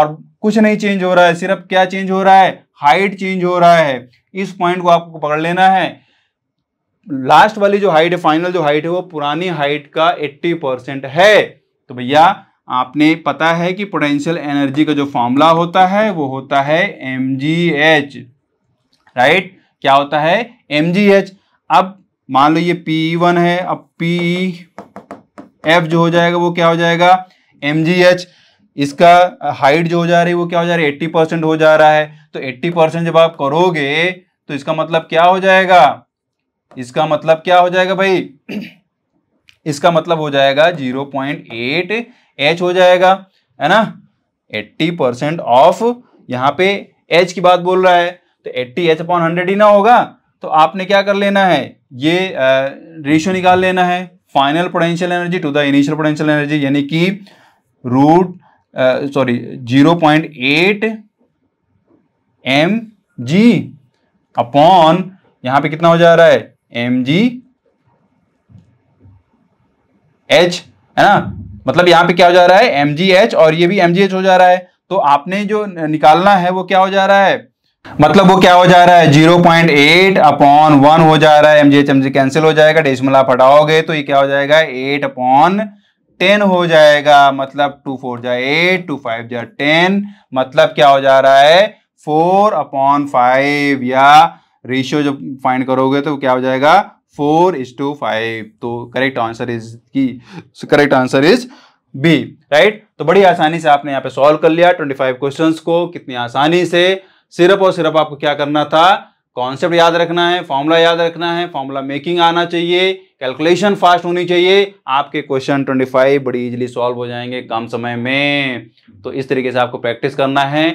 और कुछ नहीं change हो रहा है सिर्फ क्या change हो रहा है height change हो रहा है इस point को आपको पकड़ लेना है लास्ट वाली जो हाइट है फाइनल जो हाइट है वो पुरानी हाइट का 80 परसेंट है तो भैया आपने पता है कि पोटेंशियल एनर्जी का जो फॉर्मूला होता है वो होता है एम राइट क्या होता है एम अब मान लो ये पी वन e है अब पी एफ जो हो जाएगा वो क्या हो जाएगा एम इसका हाइट जो हो जा रही है वो क्या हो जा रही है एट्टी परसेंट हो जा रहा है तो एट्टी परसेंट जब आप करोगे तो इसका मतलब क्या हो जाएगा इसका मतलब क्या हो जाएगा भाई इसका मतलब हो जाएगा जीरो पॉइंट एट एच हो जाएगा है ना एट्टी परसेंट ऑफ यहां पे एच की बात बोल रहा है तो एट्टी एच अपॉन हंड्रेड ही ना होगा तो आपने क्या कर लेना है ये रेशियो निकाल लेना है final potential energy to the initial potential energy यानी कि root sorry zero point eight M G upon यहां पे कितना हो जा रहा है एम जी एच है ना मतलब यहां पे क्या हो जा रहा है एम जी एच और ये भी एम जी एच हो जा रहा है तो आपने जो निकालना है वो क्या हो जा रहा है मतलब वो क्या हो जा रहा है zero point eight upon one हो जा रहा है एमजीएच एमजी कैंसिल हो जाएगा डेसिमल आप हटाओगे तो ये क्या हो जाएगा एट अपॉन टेन हो जाएगा मतलब टू फोर जा एट टू फाइव जा टेन मतलब क्या हो जा रहा है फोर अपॉन फाइव या रेशियो जब फाइंड करोगे तो क्या हो जाएगा फोर इज टू फाइव तो करेक्ट आंसर इज की correct answer is B right तो बड़ी आसानी से आपने यहाँ पे सॉल्व कर लिया ट्वेंटी फाइव क्वेश्चन को कितनी आसानी से सिर्फ और सिर्फ आपको क्या करना था कॉन्सेप्ट याद रखना है फॉर्मूला याद रखना है फॉर्मूला मेकिंग आना चाहिए कैलकुलेशन फास्ट होनी चाहिए आपके क्वेश्चन ट्वेंटी फाइव बड़ी इजिली सॉल्व हो जाएंगे कम समय में तो इस तरीके से आपको प्रैक्टिस करना है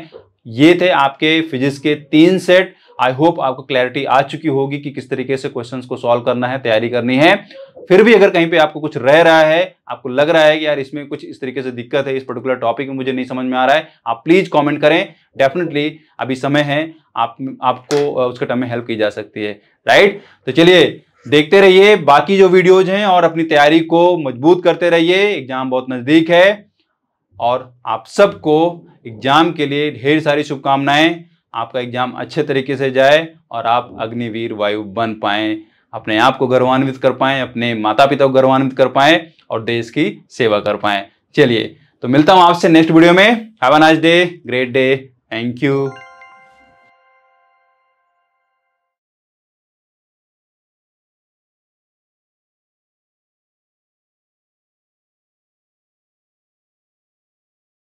ये थे आपके फिजिक्स के तीन सेट आई होप आपको क्लैरिटी आ चुकी होगी कि किस तरीके से क्वेश्चन को सॉल्व करना है तैयारी करनी है फिर भी अगर कहीं पे आपको कुछ रह रहा है आपको लग रहा है कि यार इसमें कुछ इस तरीके से दिक्कत है इस पर्टिकुलर टॉपिक में मुझे नहीं समझ में आ रहा है आप प्लीज कमेंट करें डेफिनेटली अभी समय है आप आपको उसके टाइम में हेल्प की जा सकती है राइट तो चलिए देखते रहिए बाकी जो वीडियोज हैं और अपनी तैयारी को मजबूत करते रहिए एग्जाम बहुत नजदीक है और आप सबको एग्जाम के लिए ढेर सारी शुभकामनाएं आपका एग्ज़ाम अच्छे तरीके से जाए और आप अग्निवीर वायु बन पाएं अपने आप को गौरवान्वित कर पाए अपने माता पिता को गौरवान्वित कर पाए और देश की सेवा कर पाए चलिए तो मिलता हूँ आपसे नेक्स्ट वीडियो में have a nice day great day thank you